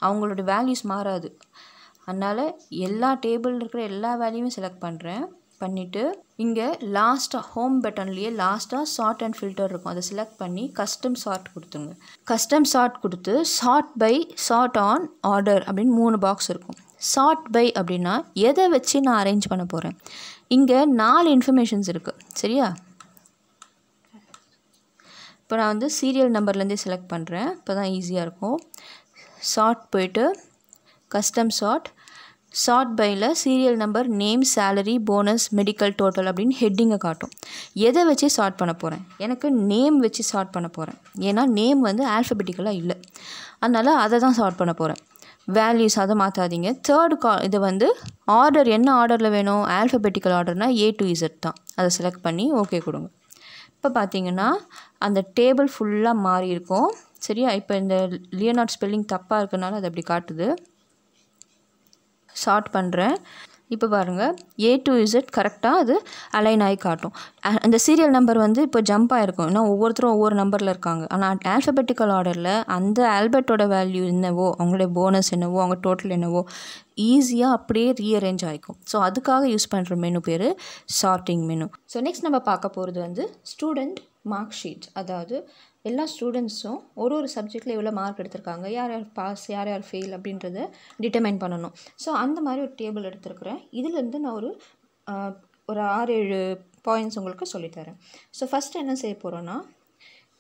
அவங்களோட வேல்யூஸ் மாறாது அதனால் எல்லா டேபிள் இருக்கிற எல்லா வேலையுமே செலக்ட் பண்ணுறேன் பண்ணிவிட்டு இங்கே லாஸ்ட்டாக ஹோம் பட்டன்லேயே லாஸ்ட்டாக ஷார்ட் அண்ட் ஃபில்டர் இருக்கும் அதை செலக்ட் பண்ணி கஸ்டம் ஷார்ட் கொடுத்துருங்க கஸ்டம் ஷார்ட் கொடுத்து sort by sort on order அப்படின்னு மூணு பாக்ஸ் இருக்கும் ஷார்ட் பை அப்படின்னா எதை வச்சு நான் அரேஞ்ச் பண்ண போகிறேன் இங்கே நாலு இன்ஃபர்மேஷன்ஸ் இருக்குது சரியா இப்போ நான் வந்து சீரியல் நம்பர்லேருந்தே செலக்ட் பண்ணுறேன் இப்போ தான் ஈஸியாக இருக்கும் ஷார்ட் போய்ட்டு கஸ்டம் ஷார்ட் ஷார்ட் பையில் serial number name salary bonus medical total அப்படின்னு ஹெட்டிங்கை காட்டும் எதை வச்சு ஷார்ட் பண்ண போகிறேன் எனக்கு நேம் வச்சு ஷார்ட் பண்ண போகிறேன் ஏன்னா நேம் வந்து ஆல்ஃபபெட்டிக்கலாக இல்லை அதனால் அதை தான் ஷார்ட் பண்ண போகிறேன் வேல்யூஸ் அதை மாற்றாதீங்க தேர்ட் கா இது வந்து ஆர்டர் என்ன ஆர்டரில் வேணும் ஆல்ஃபபெட்டிக்கல் ஆர்டர்னால் ஏ டு இசட் தான் அதை செலக்ட் பண்ணி ஓகே கொடுங்க இப்போ பார்த்தீங்கன்னா அந்த டேபிள் ஃபுல்லாக மாறி இருக்கும் சரியா இப்போ இந்த லியோனார்ட் ஸ்பெல்லிங் தப்பாக இருக்கனால அது அப்படி காட்டுது ஷார்ட் பண்ணுறேன் இப்போ பாருங்கள் ஏ டு இசட் கரெக்டாக அது அலைன் ஆகி காட்டும் அந்த சீரியல் நம்பர் வந்து இப்போ ஜம்ப் ஆகிருக்கும் ஏன்னா ஒவ்வொருத்தரும் ஒவ்வொரு நம்பரில் இருக்காங்க ஆனால் ஆல்ஃபபெட்டிக்கல் ஆர்டரில் அந்த ஆல்பர்ட்டோட வேல்யூ என்னவோ அவங்களுடைய போனஸ் என்னவோ அவங்க டோட்டல் என்னவோ ஈஸியாக அப்படியே ரீஅரேஞ்ச் ஆகிக்கும் ஸோ அதுக்காக யூஸ் பண்ணுற மெனு பேர் ஷார்ட்டிங் மெனு ஸோ நெக்ஸ்ட் நம்ம பார்க்க போகிறது வந்து ஸ்டூடெண்ட் மார்க் ஷீட் அதாவது எல்லா ஸ்டூடெண்ட்ஸும் ஒரு ஒரு சப்ஜெக்டில் எவ்வளோ மார்க் எடுத்திருக்காங்க யார் யார் பாஸ் யார் யார் ஃபெயில் அப்படின்றத டிட்டர்மைன் பண்ணணும் ஸோ அந்த மாதிரி ஒரு டேபிள் எடுத்துருக்குறேன் இதுலேருந்து நான் ஒரு ஒரு ஆறு ஏழு பாயிண்ட்ஸ் உங்களுக்கு சொல்லித்தரேன் ஸோ ஃபஸ்ட்டு என்ன செய்ய போகிறோன்னா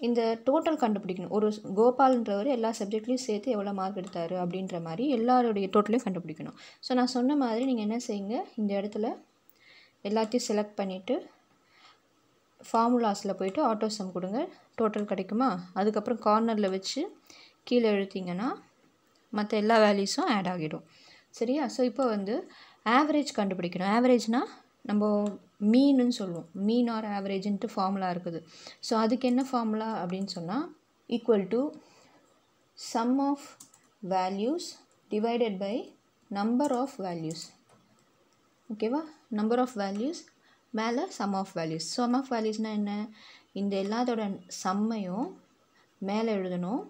இந்த டோட்டல் கண்டுபிடிக்கணும் ஒரு கோபால்ன்றவர் எல்லா சப்ஜெக்ட்லேயும் சேர்த்து எவ்வளோ மார்க் எடுத்தார் அப்படின்ற மாதிரி எல்லாருடைய டோட்டலையும் கண்டுபிடிக்கணும் ஸோ நான் சொன்ன மாதிரி நீங்கள் என்ன செய்யுங்க இந்த இடத்துல எல்லாத்தையும் செலக்ட் பண்ணிவிட்டு ஃபார்முலாஸில் போய்ட்டு ஆட்டோசம் கொடுங்க டோட்டல் கிடைக்குமா அதுக்கப்புறம் கார்னரில் வச்சு கீழே எழுத்திங்கன்னா மற்ற எல்லா வேல்யூஸும் ஆட் ஆகிடும் சரியா ஸோ இப்போ வந்து ஆவரேஜ் கண்டுபிடிக்கணும் ஆவரேஜ்னால் நம்ம மீனுன்னு சொல்லுவோம் மீன் ஆர் ஆவரேஜ்ன்ட்டு ஃபார்முலா இருக்குது ஸோ அதுக்கு என்ன ஃபார்முலா அப்படின்னு சொன்னால் equal to sum of values divided by number of values ஓகேவா நம்பர் ஆஃப் வேல்யூஸ் மேலே sum of values sum of வேல்யூஸ்னால் என்ன இந்த எல்லாத்தோட செம்மையும் மேலே எழுதணும்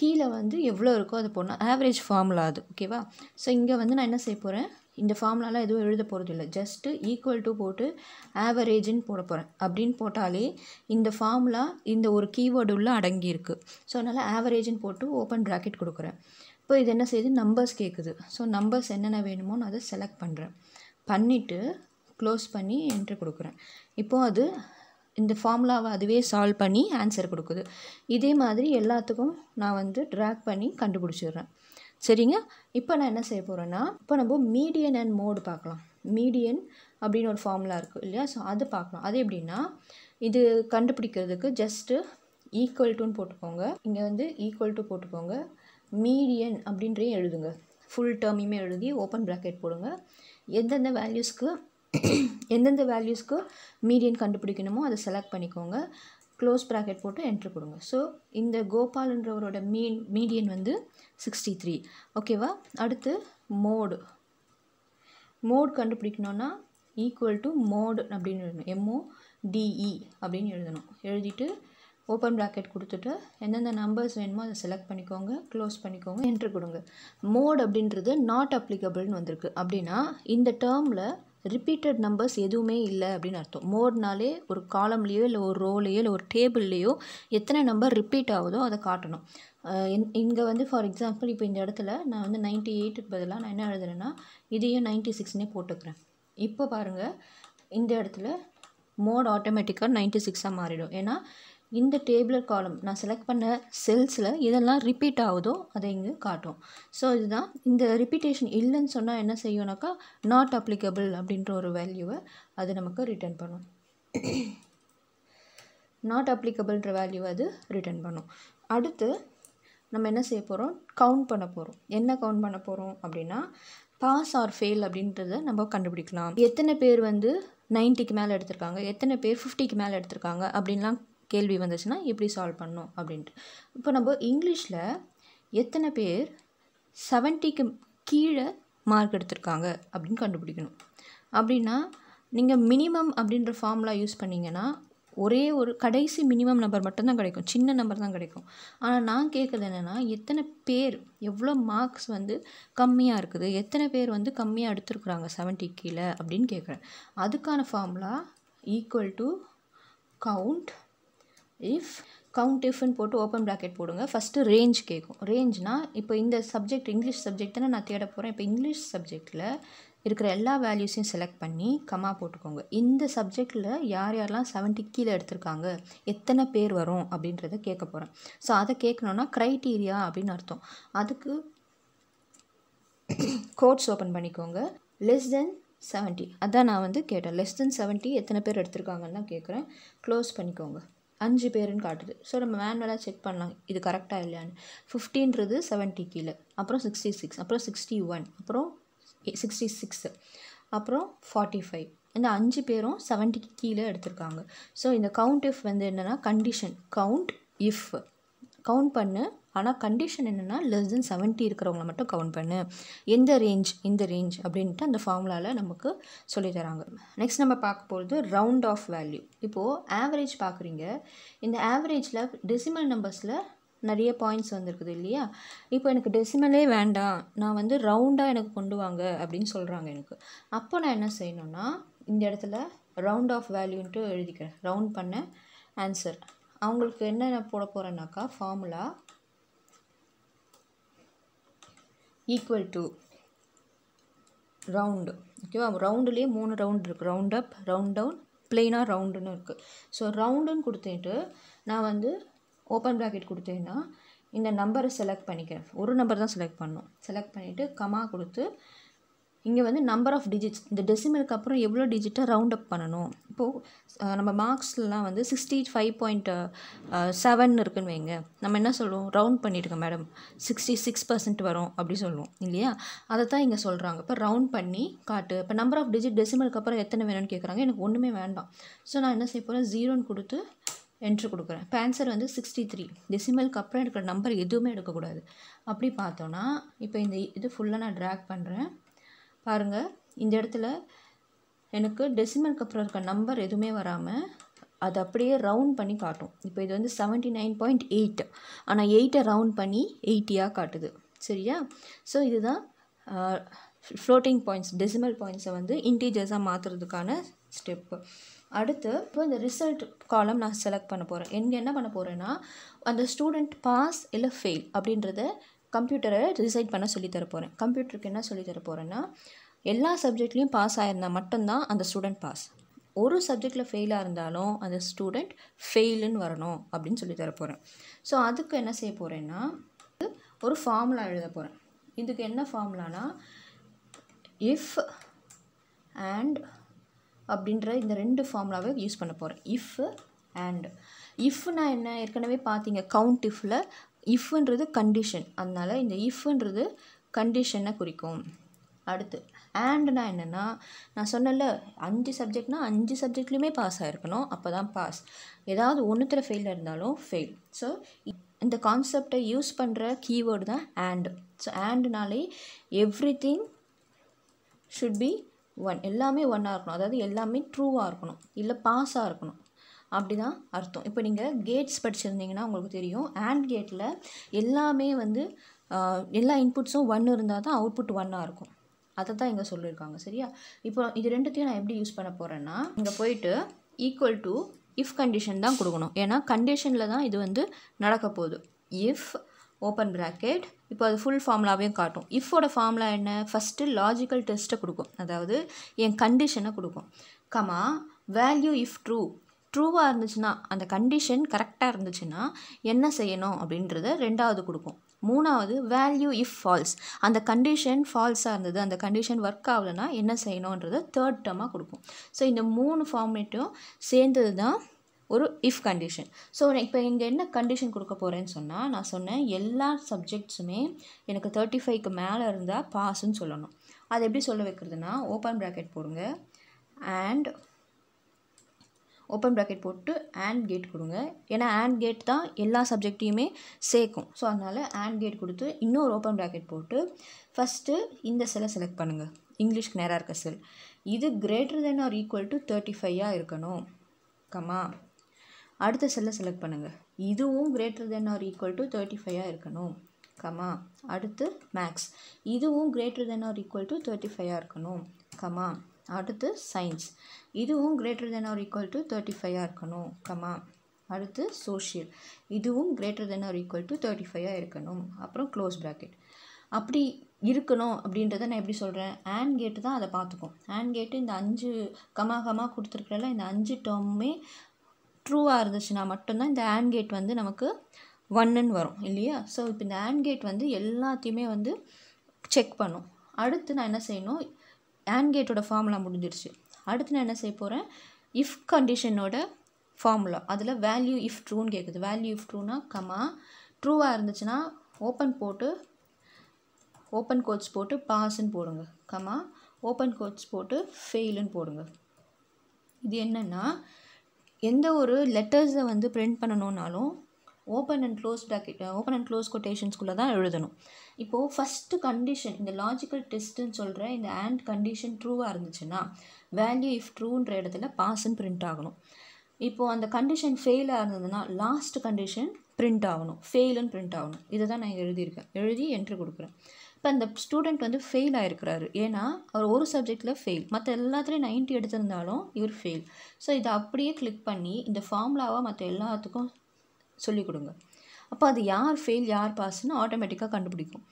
கீழே வந்து எவ்வளோ இருக்கோ அது போடணும் ஆவரேஜ் ஃபார்முலா அது ஓகேவா ஸோ இங்கே வந்து நான் என்ன செய்ய போகிறேன் இந்த ஃபார்முலாலாம் எதுவும் எழுத போகிறது இல்லை ஜஸ்ட்டு ஈக்குவல் டு போட்டு ஆவரேஜின்னு போட போகிறேன் அப்படின்னு போட்டாலே இந்த ஃபார்முலா இந்த ஒரு கீவேர்டு உள்ளே அடங்கியிருக்கு ஸோ அதனால் ஆவரேஜின்னு போட்டு ஓப்பன் ராக்கெட் கொடுக்குறேன் இப்போ இது என்ன செய்யுது நம்பர்ஸ் கேட்குது ஸோ நம்பர்ஸ் என்னென்ன வேணுமோ நான் அதை செலக்ட் பண்ணுறேன் பண்ணிவிட்டு க்ளோஸ் பண்ணி என்ட்ரு கொடுக்குறேன் இப்போது அது இந்த ஃபார்முலாவை அதுவே சால்வ் பண்ணி ஆன்சர் கொடுக்குது இதே மாதிரி எல்லாத்துக்கும் நான் வந்து ட்ராக் பண்ணி கண்டுபிடிச்சிடுறேன் சரிங்க இப்போ நான் என்ன செய்ய போகிறேன்னா இப்போ நம்ம மீடியன் அண்ட் மோடு பார்க்கலாம் மீடியன் அப்படின்னு ஒரு ஃபார்முலா இருக்குது இல்லையா ஸோ அது பார்க்கலாம் அது எப்படின்னா இது கண்டுபிடிக்கிறதுக்கு ஜஸ்ட்டு ஈக்குவல் டுன்னு போட்டுக்கோங்க இங்கே வந்து ஈக்குவல் டு போட்டுக்கோங்க மீடியன் அப்படின்றையும் எழுதுங்க ஃபுல் டேர்மையுமே எழுதி ஓப்பன் ப்ராக்கெட் போடுங்க எந்தெந்த வேல்யூஸ்க்கு எந்தெந்த வேல்யூஸ்க்கு மீடியன் கண்டுபிடிக்கணுமோ அதை செலக்ட் பண்ணிக்கோங்க க்ளோஸ் ப்ராக்கெட் போட்டு என்ட்ரு கொடுங்க ஸோ இந்த கோபால்ன்றவரோட மீன் மீடியன் வந்து சிக்ஸ்டி த்ரீ ஓகேவா அடுத்து மோடு மோடு கண்டுபிடிக்கணுன்னா ஈக்குவல் டு மோடு அப்படின்னு எழுதணும் எம்ஓ டிஇ e அப்படின்னு எழுதணும் எழுதிட்டு ஓப்பன் ப்ராக்கெட் கொடுத்துட்டு எந்தெந்த நம்பர்ஸ் வேணுமோ அதை செலக்ட் பண்ணிக்கோங்க க்ளோஸ் பண்ணிக்கோங்க என்ட்ரு கொடுங்க மோட் அப்படின்றது நாட் அப்ளிகபிள்னு வந்திருக்கு அப்படின்னா இந்த டேர்மில் ரிப்பீட்டட் நம்பர்ஸ் எதுவுமே இல்லை அப்படின்னு அர்த்தம் மோர்னாலே ஒரு காலம்லேயோ இல்லை ஒரு ரோலையோ இல்லை ஒரு டேபிள்லேயோ எத்தனை நம்பர் ரிப்பீட் ஆகுதோ அதை காட்டணும் இங்கே வந்து ஃபார் எக்ஸாம்பிள் இப்போ இந்த இடத்துல நான் வந்து நைன்ட்டி எயிட்டுக்கு பதிலாக நான் என்ன எழுதுறேன்னா இதையும் நைன்ட்டி சிக்ஸ்னே போட்டுக்கிறேன் இப்போ பாருங்கள் இந்த இடத்துல மோட் ஆட்டோமேட்டிக்காக நைன்ட்டி சிக்ஸாக மாறிடும் ஏன்னா இந்த டேபிளர் காலம் நான் செலக்ட் பண்ண செல்ஸில் இதெல்லாம் ரிப்பீட் ஆகுதோ அதை இங்கே காட்டும் ஸோ இதுதான் இந்த ரிப்பீட்டேஷன் இல்லைன்னு சொன்னால் என்ன செய்யணுனாக்கா நாட் அப்ளிகபிள் அப்படின்ற ஒரு வேல்யூவை அது நமக்கு ரிட்டர்ன் பண்ணும் நாட் அப்ளிகபிள்ன்ற வேல்யூவை அது ரிட்டர்ன் பண்ணும் அடுத்து நம்ம என்ன செய்ய போகிறோம் கவுண்ட் பண்ண போகிறோம் என்ன கவுண்ட் பண்ண போகிறோம் அப்படின்னா பாஸ் ஆர் ஃபெயில் அப்படின்றத நம்ம கண்டுபிடிக்கலாம் எத்தனை பேர் வந்து நைன்ட்டிக்கு மேலே எடுத்திருக்காங்க எத்தனை பேர் ஃபிஃப்டிக்கு மேலே எடுத்திருக்காங்க அப்படின்லாம் கேள்வி வந்துச்சுன்னா எப்படி சால்வ் பண்ணும் அப்படின்ட்டு இப்போ நம்ம இங்கிலீஷில் எத்தனை பேர் செவன்ட்டிக்கு கீழே மார்க் எடுத்திருக்காங்க அப்படின்னு கண்டுபிடிக்கணும் அப்படின்னா நீங்கள் மினிமம் அப்படின்ற ஃபார்முலா யூஸ் பண்ணிங்கன்னா ஒரே ஒரு கடைசி மினிமம் நம்பர் மட்டும்தான் கிடைக்கும் சின்ன நம்பர் தான் கிடைக்கும் ஆனால் நான் கேட்குறது என்னென்னா எத்தனை பேர் எவ்வளோ மார்க்ஸ் வந்து கம்மியாக இருக்குது எத்தனை பேர் வந்து கம்மியாக எடுத்துருக்குறாங்க செவன்ட்டி கீழே அப்படின்னு கேட்குறேன் அதுக்கான formula equal to count if count இஃப்னு போட்டு ஓப்பன் ப்ராக்கெட் போடுங்க ஃபஸ்ட்டு ரேஞ்ச் கேட்கும் ரேஞ்ச்னால் இப்போ இந்த சப்ஜெக்ட் இங்கிலீஷ் சப்ஜெக்ட் தானே நான் தேட போகிறேன் இப்போ இங்கிலீஷ் சப்ஜெக்டில் இருக்கிற எல்லா வேல்யூஸையும் செலக்ட் பண்ணி கமா போட்டுக்கோங்க இந்த சப்ஜெக்டில் யார் யாரெல்லாம் செவன்ட்டி கீழே எடுத்திருக்காங்க எத்தனை பேர் வரும் அப்படின்றத கேட்க போகிறேன் ஸோ அதை கேட்கணுன்னா க்ரைட்டீரியா அப்படின்னு அர்த்தம் அதுக்கு கோட்ஸ் ஓப்பன் பண்ணிக்கோங்க லெஸ் தென் செவன்ட்டி அதான் நான் வந்து கேட்டேன் லெஸ் தென் செவன்ட்டி எத்தனை பேர் எடுத்திருக்காங்கன்னு தான் கேட்குறேன் க்ளோஸ் பண்ணிக்கோங்க அஞ்சு பேருன்னு காட்டுது ஸோ நம்ம மேனுவலாக செக் பண்ணலாம் இது கரெக்டாக இல்லையான்னு ஃபிஃப்டின்றது செவன்ட்டி கீழே அப்புறம் சிக்ஸ்டி சிக்ஸ் அப்புறம் சிக்ஸ்டி ஒன் அப்புறம் சிக்ஸ்டி சிக்ஸு அப்புறம் ஃபார்ட்டி ஃபைவ் இந்த அஞ்சு பேரும் செவன்ட்டிக்கு கீழே எடுத்திருக்காங்க ஸோ இந்த கவுண்ட் இஃப் வந்து என்னென்னா கண்டிஷன் கவுண்ட் இஃப் கவுண்ட் பண்ணு ஆனால் கண்டிஷன் என்னென்னா லெஸ் தென் செவன்ட்டி இருக்கிறவங்கள மட்டும் கவுண்ட் பண்ணு எந்த ரேஞ்ச் இந்த ரேஞ்ச் அப்படின்ட்டு அந்த ஃபார்முலாவில் நமக்கு சொல்லித்தராங்க நெக்ஸ்ட் நம்ம பார்க்க போகிறது ரவுண்ட் ஆஃப் வேல்யூ இப்போது ஆவரேஜ் பார்க்குறீங்க இந்த ஆவரேஜில் டெசிமல் நம்பர்ஸில் நிறைய பாயிண்ட்ஸ் வந்திருக்குது இல்லையா இப்போ எனக்கு டெசிமலே வேண்டாம் நான் வந்து ரவுண்டாக எனக்கு கொண்டு வாங்க அப்படின்னு சொல்கிறாங்க எனக்கு அப்போ நான் என்ன செய்யணும்னா இந்த இடத்துல ரவுண்ட் ஆஃப் வேல்யூன்ட்டு எழுதிக்கிறேன் ரவுண்ட் பண்ண ஆன்சர் அவங்களுக்கு என்னென்ன போட போகிறேன்னாக்கா ஃபார்முலா ஈக்குவல் டு ரவுண்டு ஓகேவா ரவுண்டுலேயே மூணு ரவுண்ட் இருக்குது ரவுண்ட் அப் ரவுண்ட் டவுன் பிளெயினாக ரவுண்டுன்னு இருக்குது ஸோ ரவுண்டுன்னு கொடுத்துட்டு நான் வந்து ஓப்பன் ப்ராக்கெட் கொடுத்தேன்னா இந்த நம்பரை செலக்ட் பண்ணிக்கிறேன் ஒரு நம்பர் தான் செலக்ட் பண்ணும் செலக்ட் பண்ணிவிட்டு கமா கொடுத்து இங்கே வந்து நம்பர் ஆஃப் டிஜிட்ஸ் இந்த டெசிமலுக்கு அப்புறம் எவ்வளோ டிஜிட்டை ரவுண்ட் அப் பண்ணணும் இப்போது நம்ம மார்க்ஸ்லாம் வந்து சிக்ஸ்டி ஃபைவ் பாயிண்ட் செவன் இருக்குன்னு வைங்க நம்ம என்ன சொல்லுவோம் ரவுண்ட் பண்ணியிருக்கோம் மேடம் சிக்ஸ்டி சிக்ஸ் பர்சன்ட் வரும் அப்படி சொல்லுவோம் இல்லையா அதை தான் இங்கே சொல்கிறாங்க இப்போ ரவுண்ட் பண்ணி காட்டு இப்போ நம்பர் ஆஃப் டிஜிட் டெசிமலுக்கு அப்புறம் எத்தனை வேணும்னு கேட்குறாங்க எனக்கு ஒன்றுமே வேண்டாம் ஸோ நான் என்ன செய்ய போகிறேன் ஜீரோன்னு கொடுத்து என்ட்ரு கொடுக்குறேன் இப்போ ஆன்சர் வந்து சிக்ஸ்டி த்ரீ டெசிமலுக்கு அப்புறம் எடுக்கிற நம்பர் எதுவுமே எடுக்கக்கூடாது அப்படி பார்த்தோன்னா இப்போ இந்த இது ஃபுல்லாக நான் ட்ராக் பண்ணுறேன் பாருங்கள் இந்த இடத்துல எனக்கு டெசிமலுக்கு அப்புறம் இருக்க நம்பர் எதுவுமே வராமல் அது அப்படியே ரவுண்ட் பண்ணி காட்டும் இப்போ இது வந்து செவன்ட்டி நைன் பாயிண்ட் எயிட் ஆனால் எயிட்டை ரவுண்ட் பண்ணி எயிட்டியாக காட்டுது சரியா ஸோ இதுதான் ஃப்ளோட்டிங் பாயிண்ட்ஸ் டெசிமல் பாயிண்ட்ஸை வந்து இன்டீஜர்ஸாக மாற்றுறதுக்கான ஸ்டெப்பு அடுத்து இப்போ இந்த ரிசல்ட் காலம் நான் செலக்ட் பண்ண போகிறேன் என்ன பண்ண போகிறேன்னா அந்த ஸ்டூடெண்ட் பாஸ் இல்லை ஃபெயில் அப்படின்றத கம்ப்யூட்டரை டிசைட் பண்ண சொல்லித்தர போகிறேன் கம்ப்யூட்டருக்கு என்ன சொல்லித்தர போகிறேன்னா எல்லா சப்ஜெக்ட்லேயும் பாஸ் ஆகிருந்தால் மட்டும்தான் அந்த ஸ்டூடெண்ட் பாஸ் ஒரு சப்ஜெக்டில் ஃபெயிலாக இருந்தாலும் அந்த ஸ்டூடெண்ட் ஃபெயிலுன்னு வரணும் அப்படின்னு சொல்லி தர போகிறேன் ஸோ அதுக்கு என்ன செய்ய போகிறேன்னா ஒரு ஃபார்முலா எழுத போகிறேன் இதுக்கு என்ன ஃபார்முலானா இஃப் அண்ட் அப்படின்ற இந்த ரெண்டு ஃபார்முலாவே யூஸ் பண்ண போகிறேன் இஃப் அண்ட் இஃப் நான் என்ன ஏற்கனவே பார்த்தீங்க கவுண்ட் இஃப்பில் இஃப்ன்றது கண்டிஷன் அதனால் இந்த இஃப்ன்றது கண்டிஷனை குறிக்கும் அடுத்து ஆண்டுனா என்னென்னா நான் சொன்னல அஞ்சு சப்ஜெக்ட்னா அஞ்சு சப்ஜெக்ட்லேயுமே பாஸ் ஆகிருக்கணும் அப்போ தான் பாஸ் ஏதாவது ஒன்றுத்தில் ஃபெயில் இருந்தாலும் ஃபெயில் ஸோ இந்த கான்செப்டை யூஸ் பண்ணுற கீவேர்டு தான் ஆண்ட் ஸோ ஆண்டுனாலே everything should be one எல்லாமே ஒன்னாக இருக்கணும் அதாவது எல்லாமே ட்ரூவாக இருக்கணும் இல்லை பாஸாக இருக்கணும் அப்படி தான் அர்த்தம் இப்போ நீங்கள் கேட்ஸ் படிச்சிருந்தீங்கன்னா உங்களுக்கு தெரியும் ஆண்ட் கேட்டில் எல்லாமே வந்து எல்லா இன்புட்ஸும் ஒன்று இருந்தால் தான் அவுட்புட் ஒன்னாக இருக்கும் அதை தான் இங்கே சொல்லியிருக்காங்க சரியா இப்போ இது ரெண்டுத்தையும் நான் எப்படி யூஸ் பண்ண போகிறேன்னா இங்கே போயிட்டு ஈக்குவல் டு இஃப் கண்டிஷன் தான் கொடுக்கணும் ஏன்னா கண்டிஷனில் தான் இது வந்து நடக்க போகுது இஃப் ஓப்பன் ப்ராக்கெட் இப்போ அது ஃபுல் ஃபார்முலாவையும் காட்டும் இஃபோட ஃபார்முலா என்ன ஃபஸ்ட்டு லாஜிக்கல் டெஸ்ட்டை கொடுக்கும் அதாவது என் கண்டிஷனை கொடுக்கும் கமா வேல்யூ இஃப் ட்ரூ ட்ரூவாக இருந்துச்சுன்னா அந்த கண்டிஷன் கரெக்டாக இருந்துச்சுன்னா என்ன செய்யணும் அப்படின்றத ரெண்டாவது கொடுக்கும் மூணாவது வேல்யூ இஃப் ஃபால்ஸ் அந்த கண்டிஷன் ஃபால்ஸாக இருந்தது அந்த கண்டிஷன் ஒர்க் ஆகலைன்னா என்ன செய்யணுன்றதை தேர்ட் டேர்மாக கொடுக்கும் ஸோ இந்த மூணு ஃபார்மேட்டும் சேர்ந்தது தான் ஒரு இஃப் கண்டிஷன் ஸோ இப்போ இங்கே என்ன கண்டிஷன் கொடுக்க போகிறேன்னு சொன்னால் நான் சொன்னேன் எல்லா சப்ஜெக்ட்ஸுமே எனக்கு தேர்ட்டி ஃபைவ்க்கு மேலே இருந்தால் பாஸ்ன்னு சொல்லணும் அது எப்படி சொல்ல வைக்கிறதுனா ஓப்பன் ப்ராக்கெட் போடுங்க அண்ட் ஓப்பன் ப்ராக்கெட் போட்டு ஆண்ட் கேட் கொடுங்க ஏன்னா ஆண்ட் கேட் தான் எல்லா சப்ஜெக்டையுமே சேர்க்கும் ஸோ அதனால் ஆண்ட் கேட் கொடுத்து இன்னொரு ஓப்பன் ப்ராக்கெட் போட்டு ஃபஸ்ட்டு இந்த செல்லை செலக்ட் பண்ணுங்கள் இங்கிலீஷ்க்கு நேராக இருக்க செல் இது greater than or equal to thirty ஃபைவாக இருக்கணும் கமா அடுத்த செல்லை செலக்ட் பண்ணுங்கள் இதுவும் greater than or equal to thirty ஃபைவாக இருக்கணும் கமா அடுத்து மேக்ஸ் இதுவும் greater than or equal to thirty ஃபைவாக இருக்கணும் கமா அடுத்து சயின்ஸ் இதுவும் greater than or equal to thirty ஃபைவாக இருக்கணும் கமா அடுத்து சோஷியல் இதுவும் greater than or equal to thirty ஃபைவாக இருக்கணும் அப்புறம் க்ளோஸ் ப்ராக்கெட் அப்படி இருக்கணும் அப்படின்றத நான் எப்படி சொல்கிறேன் ஆன் கேட்டு தான் அதை பார்த்துக்கும் ஆன் கேட்டு இந்த அஞ்சு கமா கமா கொடுத்துருக்கல இந்த அஞ்சு டேர்முமே ட்ரூவாக இருந்துச்சுன்னா மட்டும்தான் இந்த ஆன் கேட் வந்து நமக்கு ஒன்னுன்னு வரும் இல்லையா ஸோ இப்போ இந்த ஆன் கேட் வந்து எல்லாத்தையுமே வந்து செக் பண்ணும் அடுத்து நான் என்ன செய்யணும் ஆன் கேட்டோட ஃபார்முலா முடிஞ்சிருச்சு அடுத்து நான் என்ன செய்ய போகிறேன் இஃப் கண்டிஷனோட ஃபார்முலா அதில் வேல்யூ இஃப் ட்ரூன்னு கேட்குது வேல்யூ இஃப் ட்ரூனா கமா ட்ரூவாக இருந்துச்சுன்னா ஓப்பன் போட்டு ஓப்பன் கோட்ஸ் போட்டு பாஸ்ன்னு போடுங்க கமா ஓப்பன் கோட்ஸ் போட்டு ஃபெயிலுன்னு போடுங்க இது என்னென்னா எந்த ஒரு லெட்டர்ஸை வந்து பிரிண்ட் பண்ணணுன்னாலும் open and close bracket open and close கொட்டேஷன்ஸ்குள்ளே தான் எழுதணும் இப்போது ஃபஸ்ட்டு கண்டிஷன் இந்த லாஜிக்கல் டெஸ்ட்டுன்னு சொல்கிற இந்த அண்ட் கண்டிஷன் ட்ரூவாக இருந்துச்சுன்னா வேல்யூ இஃப் ட்ரூன்ற இடத்துல பாஸ்ன்னு பிரிண்ட் ஆகணும் இப்போது அந்த கண்டிஷன் ஃபெயிலாக இருந்ததுன்னா லாஸ்ட் கண்டிஷன் பிரிண்ட் ஆகணும் ஃபெயிலுன்னு பிரிண்ட் ஆகணும் இதை தான் நான் எழுதியிருக்கேன் எழுதி என்ட்ரு கொடுக்குறேன் இப்போ அந்த ஸ்டூடெண்ட் வந்து ஃபெயில் ஆகிருக்கிறாரு ஏன்னா அவர் ஒரு சப்ஜெக்டில் ஃபெயில் மற்ற எல்லாத்துலேயும் நைன்ட்டி எடுத்திருந்தாலும் இவர் ஃபெயில் ஸோ இதை அப்படியே கிளிக் பண்ணி இந்த ஃபார்முலாவாக மற்ற எல்லாத்துக்கும் சொல்லிக் கொடுங்க அப்போ அது யார் ஃபெயில் யார் பாஸ்ன்னு ஆட்டோமேட்டிக்காக கண்டுபிடிக்கும்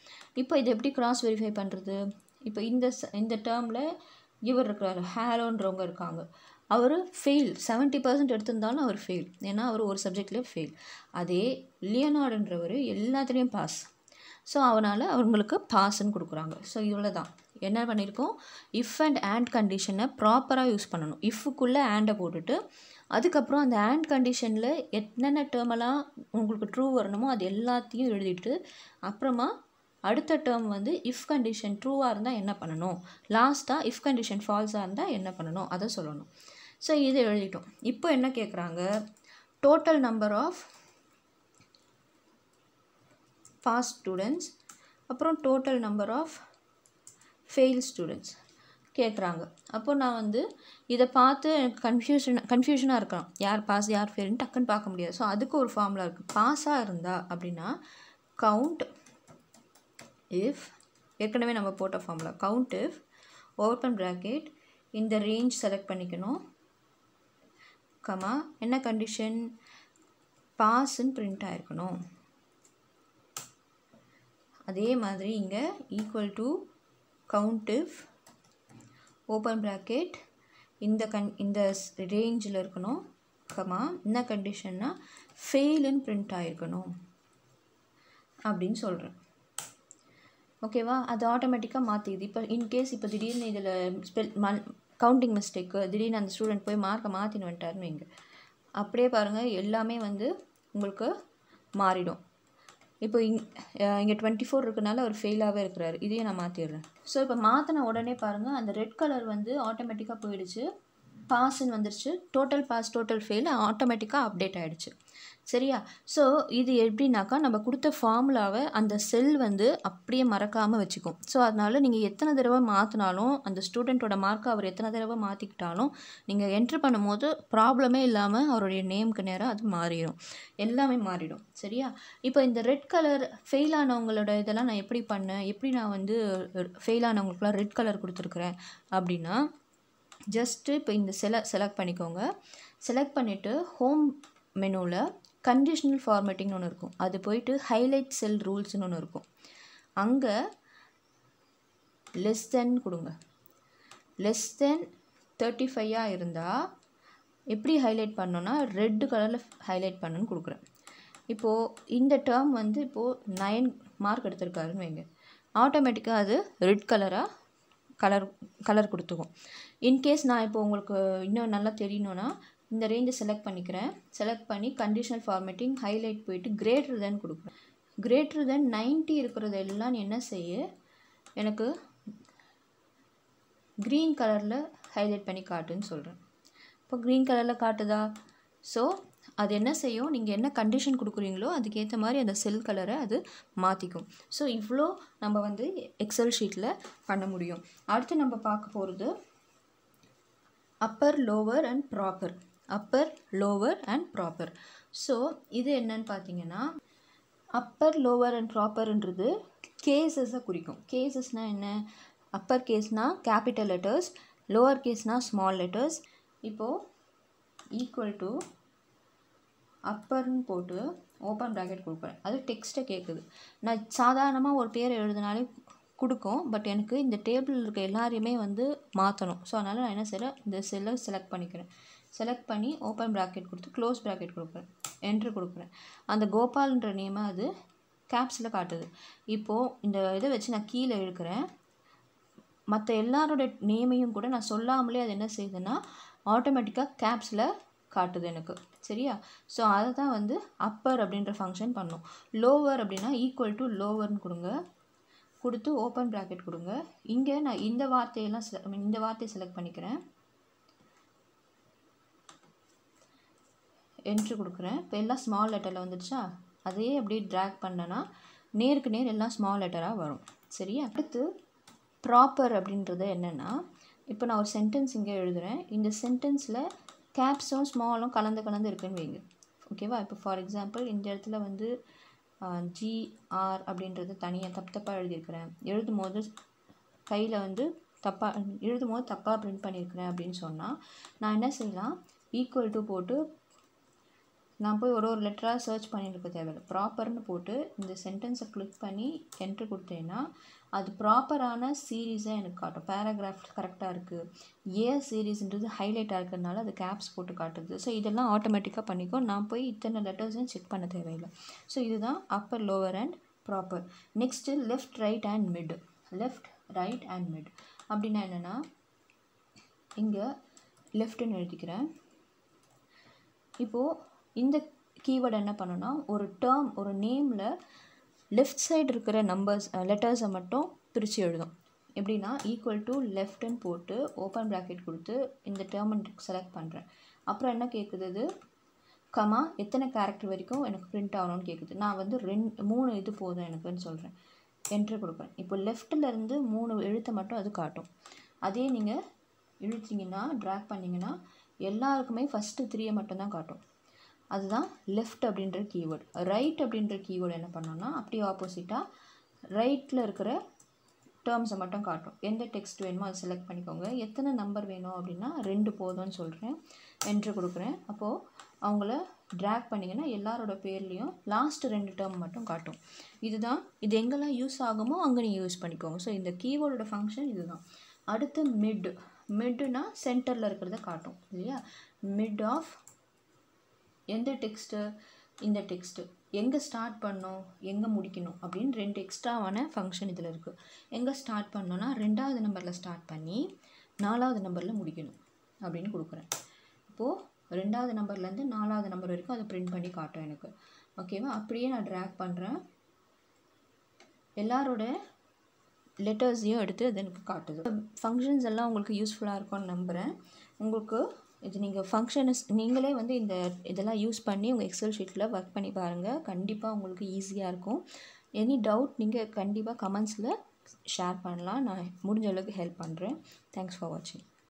இப்போ இது எப்படி கிராஸ் வெரிஃபை பண்ணுறது இப்போ இந்த இந்த டேர்மில் இவர் இருக்கிறார் ஹேரோன்றவங்க இருக்காங்க அவர் ஃபெயில் செவன்ட்டி பர்சன்ட் எடுத்திருந்தாலும் அவர் ஃபெயில் ஏன்னா அவர் ஒரு சப்ஜெக்ட்லேயே ஃபெயில் அதே லியோனார்டுன்றவர் எல்லாத்துலேயும் பாஸ் ஸோ அவனால் அவங்களுக்கு பாஸ்ன்னு கொடுக்குறாங்க ஸோ இவ்வளோ தான் என்ன பண்ணியிருக்கோம் இஃப் அண்ட் ஆண்ட் கண்டிஷனை ப்ராப்பராக யூஸ் பண்ணணும் இஃப்புக்குள்ளே ஆண்டை போட்டுட்டு அதுக்கப்புறம் அந்த ஆண்ட் கண்டிஷனில் என்னென்ன டேர்மெல்லாம் உங்களுக்கு ட்ரூ வரணுமோ அது எல்லாத்தையும் எழுதிட்டு அப்புறமா அடுத்த டேர்ம் வந்து இஃப் கண்டிஷன் ட்ரூவாக இருந்தால் என்ன பண்ணணும் லாஸ்ட்டாக இஃப் கண்டிஷன் ஃபால்ஸாக இருந்தால் என்ன பண்ணணும் அதை சொல்லணும் ஸோ இது எழுதிட்டோம் இப்போ என்ன கேட்குறாங்க total number of pass students அப்புறம் total number of fail students கேட்குறாங்க அப்போது நான் வந்து இதை பார்த்து எனக்கு கன்ஃபியூஷன் கன்ஃபியூஷனாக இருக்கலாம் யார் பாஸ் யார் ஃபெயில்னு டக்குன்னு பார்க்க முடியாது ஸோ அதுக்கு ஒரு ஃபார்முலா இருக்குது பாஸாக இருந்தால் அப்படின்னா கவுண்ட் இஃப் ஏற்கனவே நம்ம போட்ட formula count if open bracket இந்த ரேஞ்ச் செலக்ட் பண்ணிக்கணும் கமா என்ன கண்டிஷன் பாஸ்ன்னு பிரிண்ட் ஆகிருக்கணும் அதே மாதிரி இங்கே equal to count if open bracket இந்த கன் இந்த ரேஞ்சில் இருக்கணும் கமா என்ன கண்டிஷன்னா ஃபெயிலுன்னு பிரிண்ட் ஆகிருக்கணும் அப்படின்னு சொல்கிறேன் ஓகேவா அது ஆட்டோமேட்டிக்காக மாற்றிது இப்போ இன்கேஸ் இப்போ திடீர்னு இதில் ஸ்பெல் ம கவுண்டிங் மிஸ்டேக்கு திடீர்னு அந்த ஸ்டூடெண்ட் போய் மார்க்கை மாற்றின்னு வந்துட்டாருன்னு வைங்க அப்படியே பாருங்கள் எல்லாமே வந்து உங்களுக்கு மாறிடும் இப்போ இங் இங்கே டுவெண்ட்டி ஃபோர் இருக்கனால அவர் ஃபெயிலாகவே இருக்கிறாரு இதையும் நான் மாற்றிடுறேன் ஸோ இப்போ மாற்றின உடனே பாருங்கள் அந்த ரெட் கலர் வந்து ஆட்டோமேட்டிக்காக போயிடுச்சு பாஸ்ன்னு வந்துருச்சு டோட்டல் பாஸ் டோட்டல் ஃபெயில் ஆட்டோமேட்டிக்காக அப்டேட் ஆகிடுச்சு சரியா ஸோ இது எப்படின்னாக்கா நம்ம கொடுத்த ஃபார்முலாவை அந்த செல் வந்து அப்படியே மறக்காமல் வச்சுக்கும் ஸோ அதனால் நீங்கள் எத்தனை தடவை மாற்றினாலும் அந்த ஸ்டூடெண்ட்டோட மார்க்கை அவர் எத்தனை தடவை மாற்றிக்கிட்டாலும் நீங்கள் என்ட்ரு பண்ணும்போது ப்ராப்ளமே இல்லாமல் அவருடைய நேமுக்கு நேராக அது மாறிடும் எல்லாமே மாறிடும் சரியா இப்போ இந்த ரெட் கலர் ஃபெயில் ஆனவங்களோட இதெல்லாம் நான் எப்படி பண்ணேன் எப்படி நான் வந்து ஃபெயில் ஆனவங்களுக்குலாம் ரெட் கலர் கொடுத்துருக்குறேன் அப்படின்னா ஜஸ்ட்டு இப்போ இந்த செல செலக்ட் பண்ணிக்கோங்க செலக்ட் பண்ணிவிட்டு ஹோம் மெனுவில் கண்டிஷ்னல் ஃபார்மேட்டிங்னு ஒன்று இருக்கும் அது போயிட்டு ஹைலைட் செல் ரூல்ஸ்னு ஒன்று இருக்கும் அங்கே லெஸ் தென் கொடுங்க லெஸ் தென் தேர்ட்டி ஃபைவாக இருந்தால் எப்படி ஹைலைட் பண்ணோன்னா ரெட் கலரில் ஹைலைட் பண்ணுன்னு கொடுக்குறேன் இப்போது இந்த டேர்ம் வந்து இப்போது நைன் மார்க் எடுத்திருக்காருன்னு வைங்க ஆட்டோமேட்டிக்காக அது ரெட் கலராக கலர் கலர் கொடுத்துக்கும் இன்கேஸ் நான் இப்போ உங்களுக்கு இன்னும் நல்லா தெரியணுன்னா இந்த ரேஞ்சை செலக்ட் பண்ணிக்கிறேன் செலக்ட் பண்ணி கண்டிஷனல் ஃபார்மேட்டிங் ஹைலைட் போயிட்டு கிரேட்டர் தென் கொடுக்குறேன் கிரேட்டர் தென் நைன்ட்டி இருக்கிறது எல்லாம் என்ன செய்ய எனக்கு க்ரீன் கலரில் ஹைலைட் பண்ணி காட்டுன்னு சொல்கிறேன் இப்போ க்ரீன் கலரில் காட்டுதா ஸோ அது என்ன செய்யும் நீங்கள் என்ன கண்டிஷன் கொடுக்குறீங்களோ அதுக்கேற்ற மாதிரி அந்த செல் கலரை அது மாற்றிக்கும் ஸோ இவ்வளோ நம்ம வந்து எக்ஸல் ஷீட்டில் பண்ண முடியும் அடுத்து நம்ம பார்க்க போகிறது upper lower and proper upper lower and proper so இது என்னன்னு பார்த்தீங்கன்னா அப்பர் லோவர் அண்ட் ப்ராப்பர்ன்றது கேசஸை குறிக்கும் கேசஸ்னால் என்ன அப்பர் கேஸ்னால் கேபிட்டல் லெட்டர்ஸ் லோவர் கேஸ்னால் ஸ்மால் லெட்டர்ஸ் இப்போது ஈக்குவல் டு அப்பர்னு போட்டு ஓப்பன் ப்ராக்கெட் கொடுப்பேன் அது டெக்ஸ்ட்டை கேட்குது நான் சாதாரணமாக ஒரு பேர் எழுதுனாலே கொடுக்கும் பட் எனக்கு இந்த டேபிளில் இருக்க எல்லாரையுமே வந்து மாற்றணும் ஸோ அதனால் நான் என்ன செய்கிறேன் இந்த செல்லை செலக்ட் பண்ணிக்கிறேன் செலக்ட் பண்ணி ஓப்பன் ப்ராக்கெட் கொடுத்து க்ளோஸ் ப்ராக்கெட் கொடுக்குறேன் என்ட்ரு கொடுக்குறேன் அந்த கோபால்ன்ற நேமை அது கேப்ஸில் காட்டுது இப்போது இந்த இதை வச்சு நான் கீழே இழுக்கிறேன் மற்ற எல்லாரோட நேமையும் கூட நான் சொல்லாமலே அது என்ன செய்யுதுன்னா ஆட்டோமேட்டிக்காக கேப்ஸில் காட்டுது எனக்கு சரியா ஸோ அதை தான் வந்து அப்பர் அப்படின்ற ஃபங்க்ஷன் பண்ணும் லோவர் அப்படின்னா ஈக்குவல் டு லோவர்னு கொடுங்க கொடுத்து ஓப்பன் ப்ராக்கெட் கொடுங்க இங்கே நான் இந்த வார்த்தையெல்லாம் இந்த வார்த்தையை செலக்ட் பண்ணிக்கிறேன் என்ட்ரி கொடுக்குறேன் இப்போ எல்லாம் ஸ்மால் லெட்டரில் வந்துடுச்சா அதையே அப்படியே ட்ராக் பண்ணனா நேருக்கு நேர் எல்லாம் ஸ்மால் லெட்டராக வரும் சரியா அடுத்து ப்ராப்பர் அப்படின்றது என்னென்னா இப்போ நான் ஒரு சென்டென்ஸ் இங்கே எழுதுகிறேன் இந்த சென்டென்ஸில் கேப்ஸும் ஸ்மாலும் கலந்து கலந்து இருக்குன்னு வைங்க ஓகேவா இப்போ ஃபார் எக்ஸாம்பிள் இந்த இடத்துல வந்து ஜிஆர் அப்படின்றது தனியாக தப்பு தப்பாக எழுதியிருக்கிறேன் எழுதும் போது கையில் வந்து தப்பாக எழுதும் போது தப்பாக பிரிண்ட் பண்ணியிருக்கிறேன் அப்படின்னு சொன்னால் நான் என்ன செய்யலாம் ஈக்குவல் டு போட்டு நான் போய் ஒரு ஒரு லெட்டராக சர்ச் பண்ணியிருக்க தேவையில்லை ப்ராப்பர்னு போட்டு இந்த சென்டென்ஸை கிளிக் பண்ணி என்ட்ரு கொடுத்தேன்னா அது ப்ராப்பரான சீரீஸாக எனக்கு காட்டும் பேராகிராஃப் கரெக்டாக இருக்குது ஏ சீரீஸ்ன்றது ஹைலைட்டாக இருக்கிறதுனால அது கேப்ஸ் போட்டு காட்டுது ஸோ இதெல்லாம் ஆட்டோமேட்டிக்காக பண்ணிக்கோ நான் போய் இத்தனை லெட்டர்ஸையும் செக் பண்ண தேவையில்லை ஸோ இதுதான் upper lower and proper next left right and mid left right and mid அப்படின்னா என்னென்னா இங்கே லெஃப்ட்டுன்னு எழுதிக்கிறேன் இப்போது இந்த கீவேர்டு என்ன பண்ணுன்னா ஒரு டேர்ம் ஒரு நேமில் லெஃப்ட் சைடு இருக்கிற நம்பர்ஸ் லெட்டர்ஸை மட்டும் பிரித்து எழுதும் எப்படின்னா ஈக்குவல் டு லெஃப்ட்ன்னு போட்டு ஓப்பன் ப்ராக்கெட் கொடுத்து இந்த டேர்ம் செலக்ட் பண்ணுறேன் அப்புறம் என்ன கேட்குது கமா எத்தனை கேரக்டர் வரைக்கும் எனக்கு பிரிண்ட் ஆகணும்னு கேட்குது நான் வந்து ரெண்டு மூணு இது போதும் எனக்குன்னு சொல்கிறேன் என்ட்ரு கொடுப்பேன் இப்போ இருந்து மூணு எழுத்தை மட்டும் அது காட்டும் அதே நீங்கள் இழுத்தீங்கன்னா ட்ராக் பண்ணிங்கன்னா எல்லாருக்குமே ஃபஸ்ட்டு த்ரீயை மட்டும்தான் காட்டும் அதுதான் லெஃப்ட் அப்படின்ற கீவேர்டு ரைட் அப்படின்ற கீவேர்டு என்ன பண்ணோம்னா அப்படியே ஆப்போசிட்டாக ரைட்டில் இருக்கிற டேர்ம்ஸை மட்டும் காட்டும் எந்த டெக்ஸ்ட் வேணுமோ அதை செலக்ட் பண்ணிக்கோங்க எத்தனை நம்பர் வேணும் அப்படின்னா ரெண்டு போதும்னு சொல்கிறேன் என்ட்ரு கொடுக்குறேன் அப்போது அவங்கள ட்ராக் பண்ணிங்கன்னா எல்லாரோட பேர்லேயும் லாஸ்ட்டு ரெண்டு டேர்ம் மட்டும் காட்டும் இதுதான் இது எங்கெல்லாம் யூஸ் ஆகுமோ அங்கே நீங்கள் யூஸ் பண்ணிக்கோங்க ஸோ இந்த கீவேர்டோட ஃபங்க்ஷன் இதுதான் அடுத்து மிட் மிட்னா சென்டரில் இருக்கிறத காட்டும் இல்லையா மிட் ஆஃப் எந்த டெக்ஸ்ட்டு இந்த டெக்ஸ்ட்டு எங்கே ஸ்டார்ட் பண்ணோம் எங்கே முடிக்கணும் அப்படின்னு ரெண்டு எக்ஸ்ட்ராவான ஃபங்க்ஷன் இதில் இருக்குது எங்கே ஸ்டார்ட் பண்ணோன்னா ரெண்டாவது நம்பரில் ஸ்டார்ட் பண்ணி நாலாவது நம்பரில் முடிக்கணும் அப்படின்னு கொடுக்குறேன் இப்போது ரெண்டாவது நம்பர்லேருந்து நாலாவது நம்பர் வரைக்கும் அதை ப்ரிண்ட் பண்ணி காட்டும் எனக்கு ஓகேவா அப்படியே நான் ட்ராக் பண்ணுறேன் எல்லாரோட லெட்டர்ஸையும் எடுத்து அது எனக்கு காட்டுது ஃபங்க்ஷன்ஸ் எல்லாம் உங்களுக்கு யூஸ்ஃபுல்லாக இருக்கும்னு நம்புகிறேன் உங்களுக்கு இது நீங்கள் ஃபங்க்ஷனஸ் நீங்களே வந்து இந்த இதெல்லாம் யூஸ் பண்ணி உங்கள் எக்ஸல் ஷீட்டில் ஒர்க் பண்ணி பாருங்கள் கண்டிப்பாக உங்களுக்கு ஈஸியாக இருக்கும் எனி டவுட் நீங்கள் கண்டிப்பாக கமெண்ட்ஸில் ஷேர் பண்ணலாம் நான் முடிஞ்ச அளவுக்கு ஹெல்ப் பண்ணுறேன் தேங்க்ஸ் ஃபார் வாட்சிங்